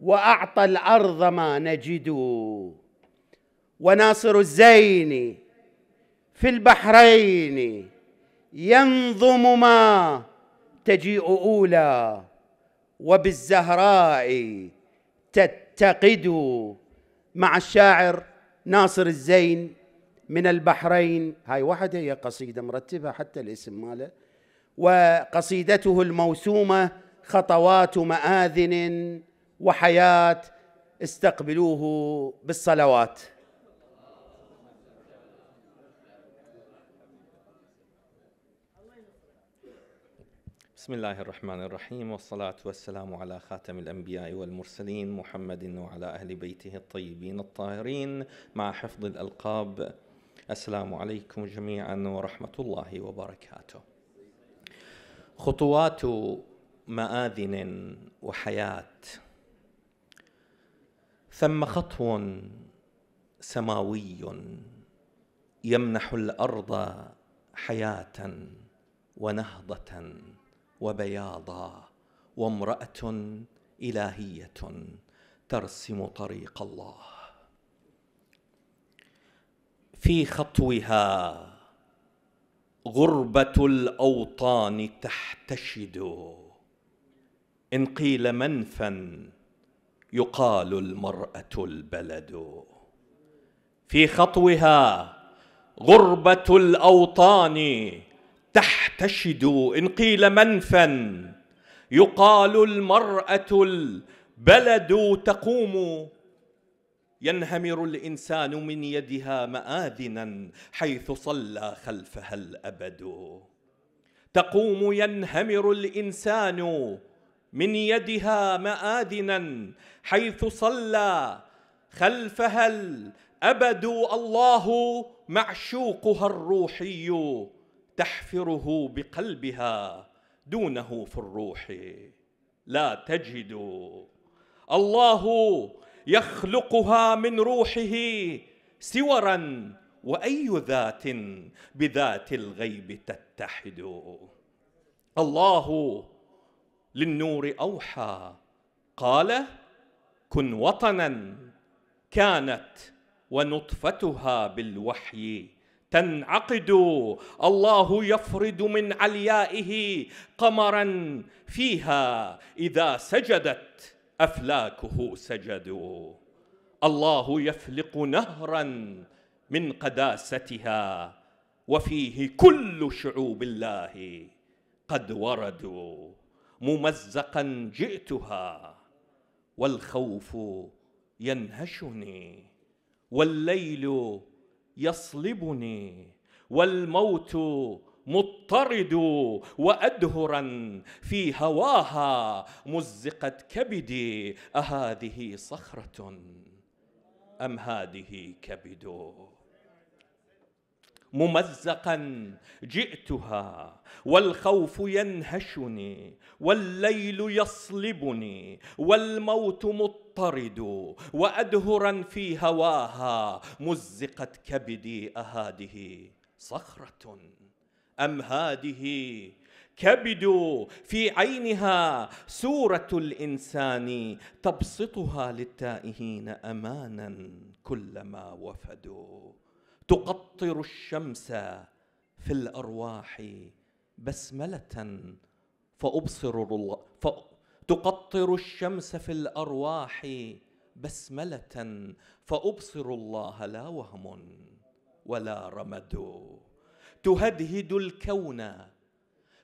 A: واعطى الارض ما نجد وناصر الزين في البحرين ينظم ما تجيء اولى وبالزهراء تتقد مع الشاعر ناصر الزين من البحرين هاي واحدة هي قصيدة مرتبة حتى الاسم ماله وقصيدته الموسومة خطوات مآذن وحياة استقبلوه بالصلوات
O: بسم الله الرحمن الرحيم والصلاة والسلام على خاتم الأنبياء والمرسلين محمد وعلى أهل بيته الطيبين الطاهرين مع حفظ الألقاب السلام عليكم جميعا ورحمة الله وبركاته خطوات مآذن وحياة ثم خطو سماوي يمنح الأرض حياة ونهضة وبياضا وامراه الهيه ترسم طريق الله في خطوها غربه الاوطان تحتشد ان قيل منفا يقال المراه البلد في خطوها غربه الاوطان تحتشد إن قيل منفا يقال المرأة البلد تقوم ينهمر الانسان من يدها ماذنا حيث صلى خلفها الابد تقوم ينهمر الانسان من يدها ماذنا حيث صلى خلفها الابد الله معشوقها الروحي تحفره بقلبها دونه في الروح لا تجد الله يخلقها من روحه سورا واي ذات بذات الغيب تتحد الله للنور اوحى قال كن وطنا كانت ونطفتها بالوحي تنعقد الله يفرد من عليائه قمرا فيها اذا سجدت افلاكه سجدوا الله يفلق نهرا من قداستها وفيه كل شعوب الله قد وردوا ممزقا جئتها والخوف ينهشني والليل يصلبني والموت مضطرد وادهرا في هواها مزقت كبدي اهذه صخره ام هذه كبد ممزقا جئتها والخوف ينهشني والليل يصلبني والموت مضطرد وادهرا في هواها مزقت كبدي اهاده صخره ام هذه كبد في عينها سوره الانسان تبسطها للتائهين امانا كلما وفدوا تقطر الشمس في الأرواح بسملة فأبصر الله ف... تقطر الشمس في الأرواح بسملة فأبصر الله لا وهم ولا رمد تهدهد الكون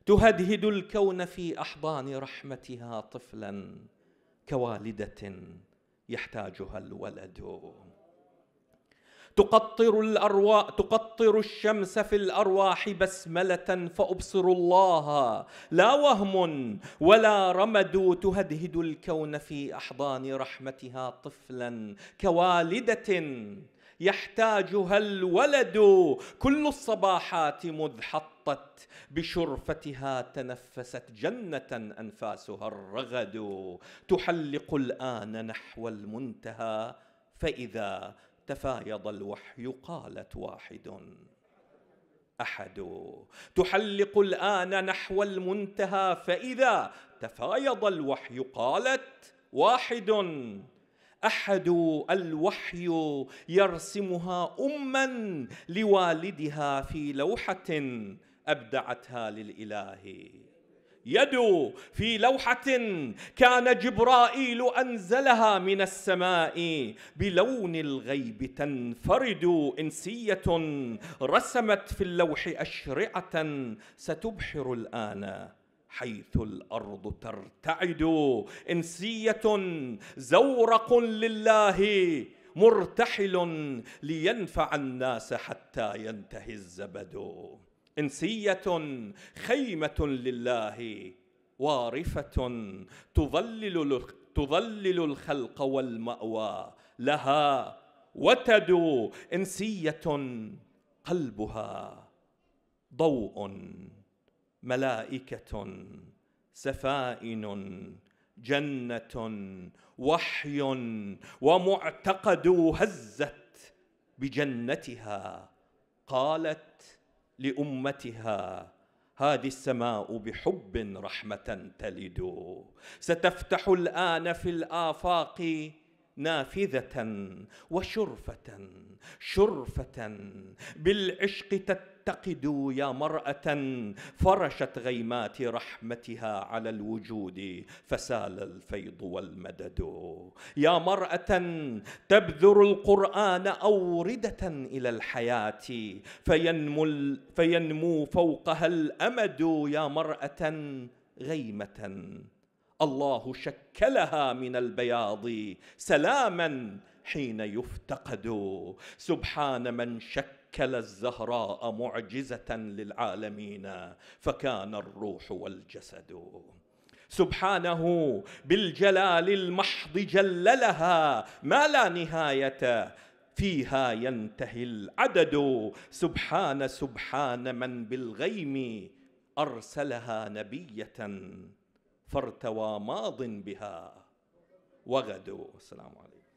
O: تهدهد الكون في أحضان رحمتها طفلا كوالدة يحتاجها الولد تقطر الأرواح تقطر الشمس في الأرواح بسملة فأبصر الله لا وهم ولا رمد تهدهد الكون في أحضان رحمتها طفلا كوالدة يحتاجها الولد كل الصباحات مذ حطت بشرفتها تنفست جنة أنفاسها الرغد تحلق الآن نحو المنتهى فإذا تفايض الوحي قالت واحد احد تحلق الان نحو المنتهى فاذا تفايض الوحي قالت واحد احد الوحي يرسمها اما لوالدها في لوحه ابدعتها للاله يد في لوحة كان جبرائيل أنزلها من السماء بلون الغيب تنفرد إنسية رسمت في اللوح أشرعة ستبحر الآن حيث الارض ترتعد انسيه زورق لله مرتحل لينفع الناس حتى ينتهي الزبد انسيه خيمه لله وارفه تظلل تظلل الخلق والماوى لها وتدو انسيه قلبها ضوء ملائكه سفائن جنه وحي ومعتقد هزت بجنتها قالت لامتها هذه السماء بحب رحمه تلد ستفتح الان في الافاق نافذة وشرفة شرفة بالعشق تتقد يا مرأة فرشت غيمات رحمتها على الوجود فسال الفيض والمدد يا مرأة تبذر القرآن أوردة إلى الحياة فينمو, فينمو فوقها الأمد يا مرأة غيمة الله شكلها من البياض سلاما حين يفتقد سبحان من شكل الزهراء معجزه للعالمين فكان الروح والجسد سبحانه بالجلال المحض جللها ما لا نهايه فيها ينتهي العدد سبحان سبحان من بالغيم ارسلها نبيه فارتوى ماض بها وغدوا السلام عليكم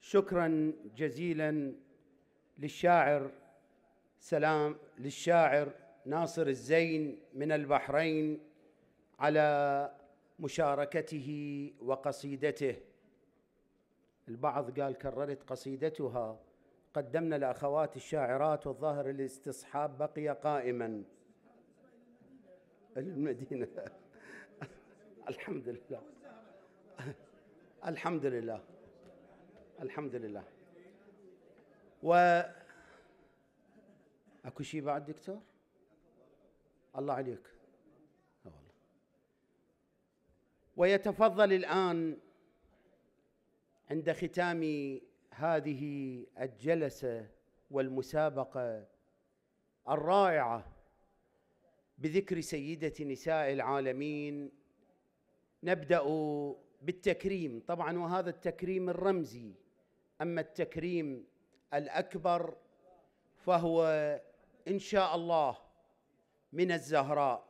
A: شكرا جزيلا للشاعر سلام للشاعر ناصر الزين من البحرين على مشاركته وقصيدته البعض قال كررت قصيدتها قدمنا لاخوات الشاعرات والظاهر الاستصحاب بقي قائما المدينة الحمد لله الحمد لله الحمد لله و اكو شيء بعد دكتور الله عليك والله ويتفضل الان عند ختام هذه الجلسه والمسابقه الرائعه بذكر سيده نساء العالمين نبدا بالتكريم طبعا وهذا التكريم الرمزي اما التكريم الاكبر فهو ان شاء الله من الزهراء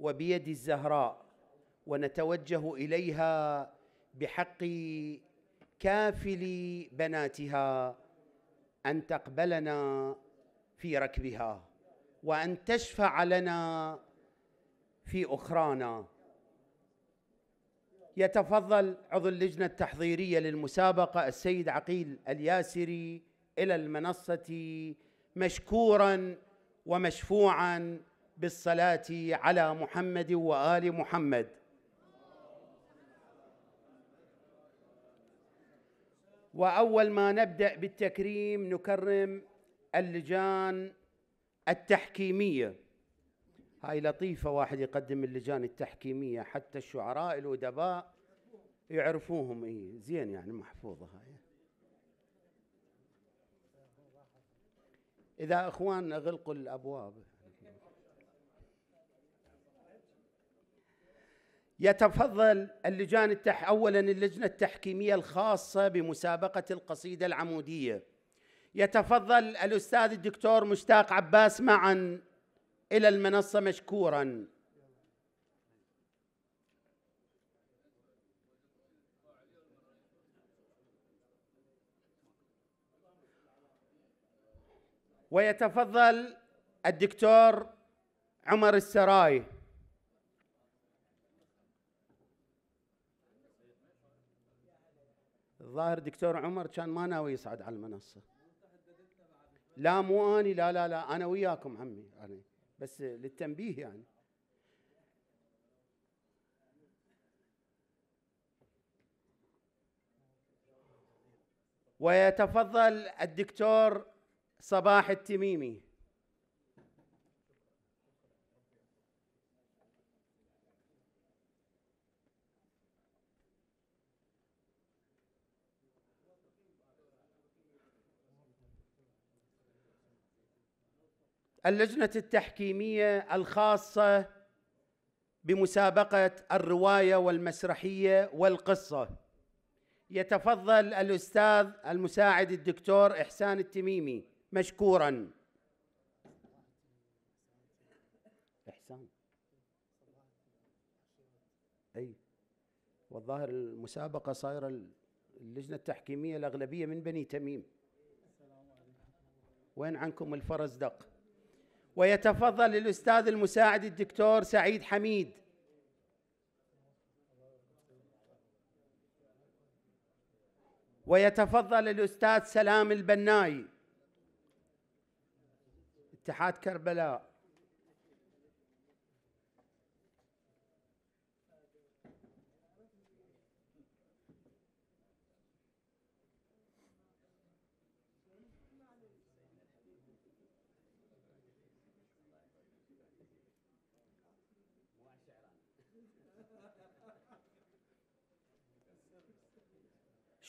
A: وبيد الزهراء ونتوجه اليها بحق كافل بناتها ان تقبلنا في ركبها وان تشفع لنا في اخرانا يتفضل عضو اللجنه التحضيريه للمسابقه السيد عقيل الياسري الى المنصه مشكورا ومشفوعا بالصلاه على محمد وال محمد واول ما نبدا بالتكريم نكرم اللجان التحكيميه هاي لطيفه واحد يقدم اللجان التحكيميه حتى الشعراء الادباء يعرفوهم اي زين يعني محفوظه هاي اذا اخواننا غلقوا الابواب يتفضل اللجان التح اولا اللجنه التحكيميه الخاصه بمسابقه القصيده العموديه يتفضل الاستاذ الدكتور مشتاق عباس معا الى المنصه مشكورا ويتفضل الدكتور عمر السراي الظاهر دكتور عمر كان ما ناوي يصعد على المنصه لا مو اني لا لا لا انا وياكم عمي انا يعني، بس للتنبيه يعني ويتفضل الدكتور صباح التميمي اللجنة التحكيمية الخاصة بمسابقة الرواية والمسرحية والقصة يتفضل الأستاذ المساعد الدكتور إحسان التميمي مشكوراً إحسان أي والظاهر المسابقة صايرة اللجنة التحكيمية الأغلبية من بني تميم وين عنكم الفرز دق ويتفضل الأستاذ المساعد الدكتور سعيد حميد ويتفضل الأستاذ سلام البناي اتحاد كربلاء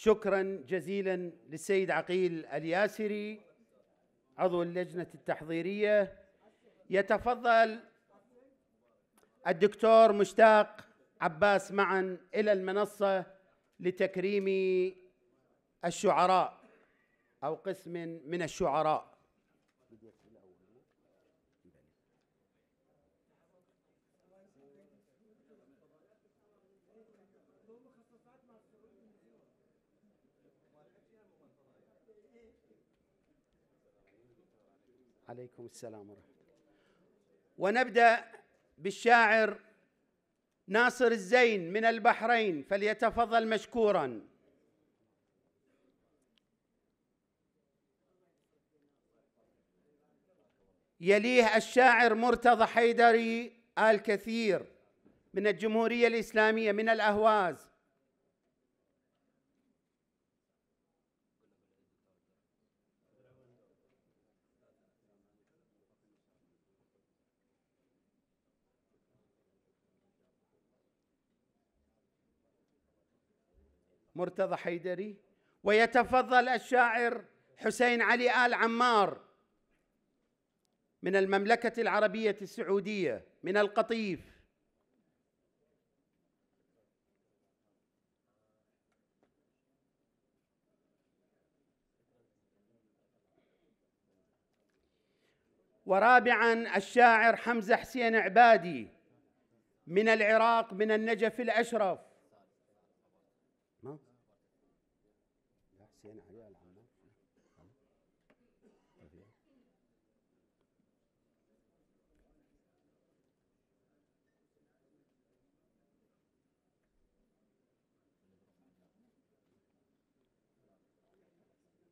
A: شكرا جزيلا للسيد عقيل الياسري عضو اللجنة التحضيرية يتفضل الدكتور مشتاق عباس معا إلى المنصة لتكريم الشعراء أو قسم من الشعراء عليكم السلام ورحمة الله ونبدأ بالشاعر ناصر الزين من البحرين فليتفضل مشكورا يليه الشاعر مرتضى حيدري آل كثير من الجمهورية الإسلامية من الأهواز مرتضى حيدري ويتفضل الشاعر حسين علي آل عمار من المملكة العربية السعودية من القطيف ورابعا الشاعر حمزة حسين عبادي من العراق من النجف الأشرف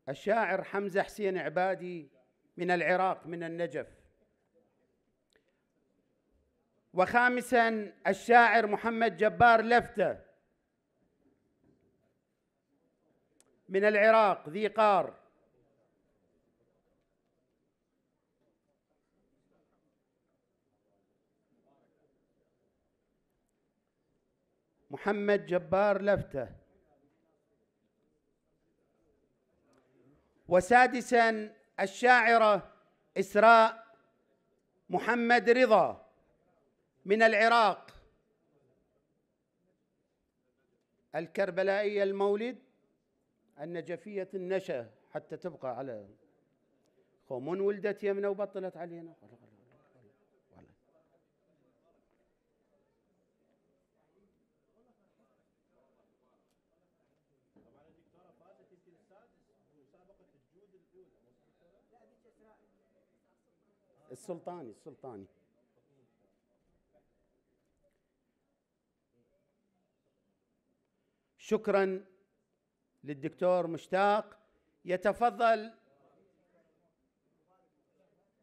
A: الشاعر حمزة حسين عبادي من العراق من النجف وخامسا الشاعر محمد جبار لفتة من العراق ذي قار محمد جبار لفته وسادسا الشاعرة إسراء محمد رضا من العراق الكربلائية المولد النجفية النشأ حتى تبقى على خمون ولدت يمنا وبطلت علينا السلطاني السلطاني شكرا للدكتور مشتاق يتفضل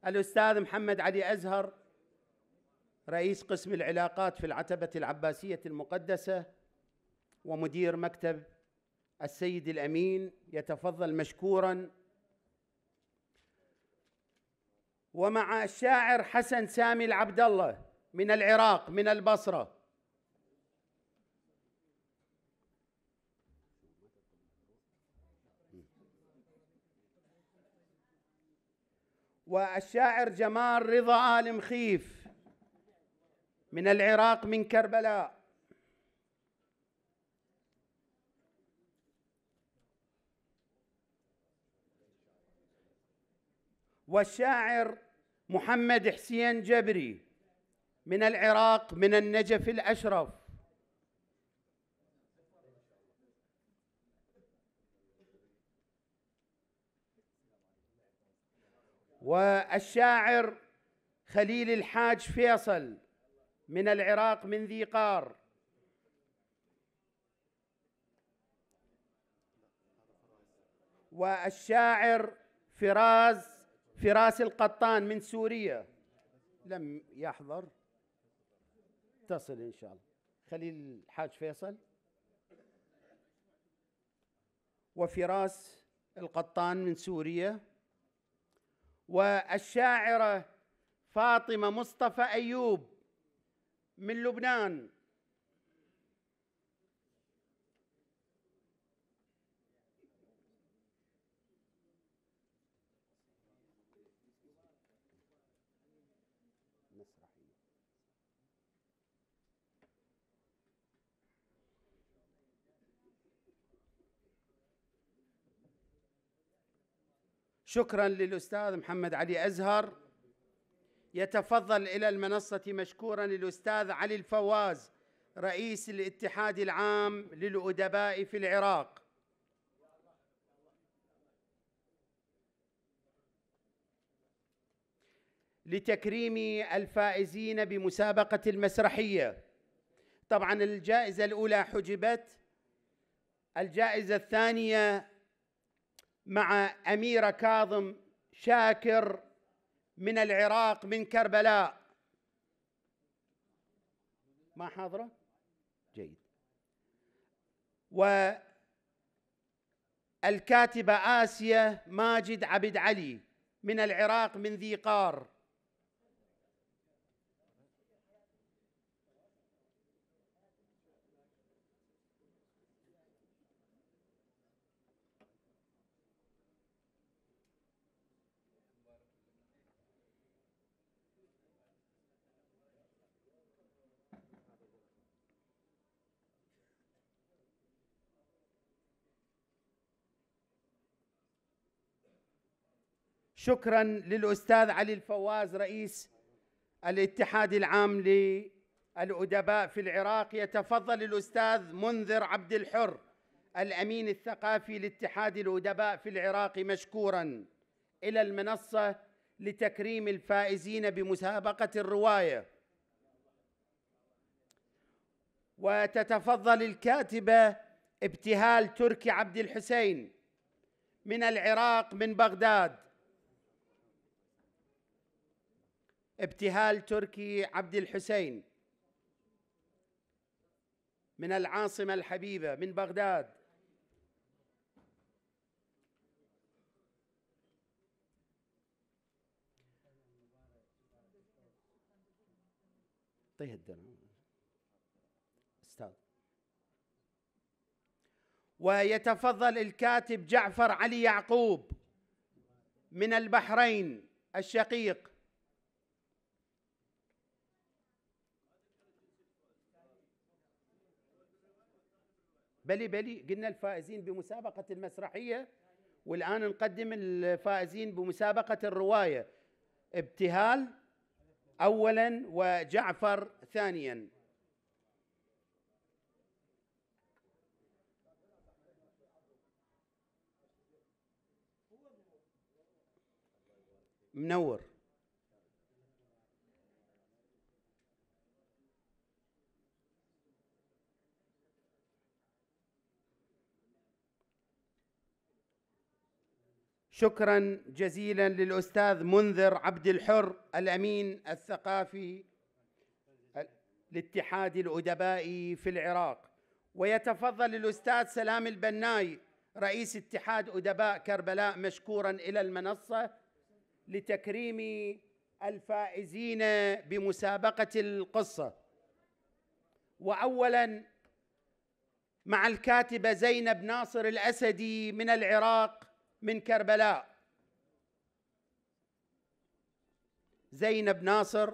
A: الاستاذ محمد علي ازهر رئيس قسم العلاقات في العتبه العباسيه المقدسه ومدير مكتب السيد الامين يتفضل مشكورا ومع الشاعر حسن سامي العبد الله من العراق من البصره والشاعر جمال رضا آل مخيف من العراق من كربلاء والشاعر محمد حسين جبري من العراق من النجف الأشرف والشاعر خليل الحاج فيصل من العراق من ذي قار والشاعر فراز فراس القطان من سوريا لم يحضر تصل إن شاء الله خليل الحاج فيصل وفراس القطان من سوريا والشاعرة فاطمة مصطفى أيوب من لبنان شكرا للأستاذ محمد علي أزهر يتفضل إلى المنصة مشكورا الأستاذ علي الفواز رئيس الاتحاد العام للأدباء في العراق لتكريم الفائزين بمسابقة المسرحية طبعا الجائزة الأولى حجبت الجائزة الثانية مع اميره كاظم شاكر من العراق من كربلاء ما حاضره جيد والكاتبه اسيا ماجد عبد علي من العراق من ذي قار شكرا للأستاذ علي الفواز رئيس الاتحاد العام للأدباء في العراق يتفضل الأستاذ منذر عبد الحر الأمين الثقافي لاتحاد الأدباء في العراق مشكورا إلى المنصة لتكريم الفائزين بمسابقة الرواية وتتفضل الكاتبة ابتهال تركي عبد الحسين من العراق من بغداد ابتهال تركي عبد الحسين من العاصمة الحبيبة من بغداد طيه الدرهم استاذ ويتفضل الكاتب جعفر علي يعقوب من البحرين الشقيق بلي بلي قلنا الفائزين بمسابقة المسرحية والآن نقدم الفائزين بمسابقة الرواية ابتهال أولا وجعفر ثانيا منور شكرا جزيلا للأستاذ منذر عبد الحر الأمين الثقافي لاتحاد الأدباء في العراق ويتفضل الأستاذ سلام البناي رئيس اتحاد أدباء كربلاء مشكورا إلى المنصة لتكريم الفائزين بمسابقة القصة وأولا مع الكاتبة زينب ناصر الأسدي من العراق من كربلاء زينب ناصر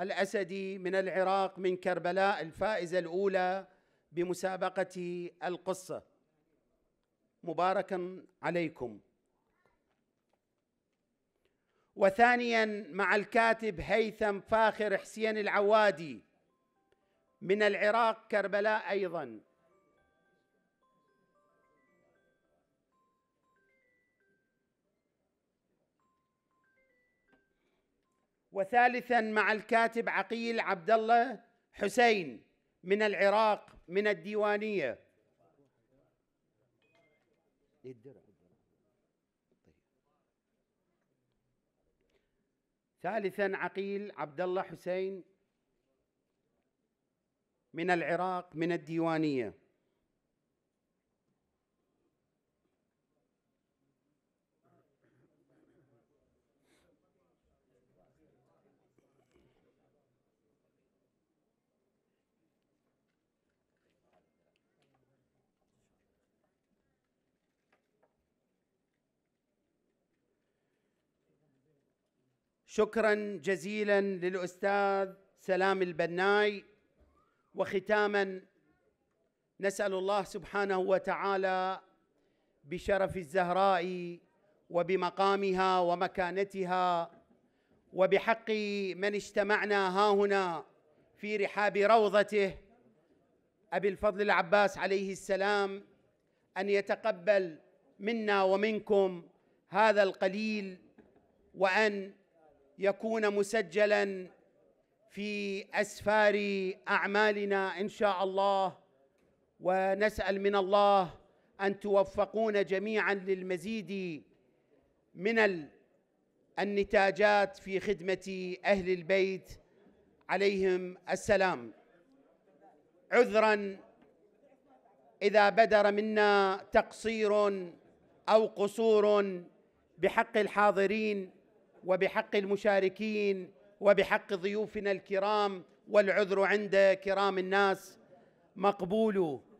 A: الأسدي من العراق من كربلاء الفائزة الأولى بمسابقة القصة مباركا عليكم وثانيا مع الكاتب هيثم فاخر حسين العوادي من العراق كربلاء أيضاً وثالثا مع الكاتب عقيل عبد الله حسين من العراق من الديوانيه ثالثا عقيل عبد الله حسين من العراق من الديوانيه شكرا جزيلا للاستاذ سلام البناي وختاما نسال الله سبحانه وتعالى بشرف الزهراء وبمقامها ومكانتها وبحق من اجتمعنا ها هنا في رحاب روضته ابي الفضل العباس عليه السلام ان يتقبل منا ومنكم هذا القليل وان يكون مسجلا في اسفار اعمالنا ان شاء الله ونسال من الله ان توفقون جميعا للمزيد من النتاجات في خدمه اهل البيت عليهم السلام عذرا اذا بدر منا تقصير او قصور بحق الحاضرين وبحق المشاركين وبحق ضيوفنا الكرام والعذر عند كرام الناس مقبول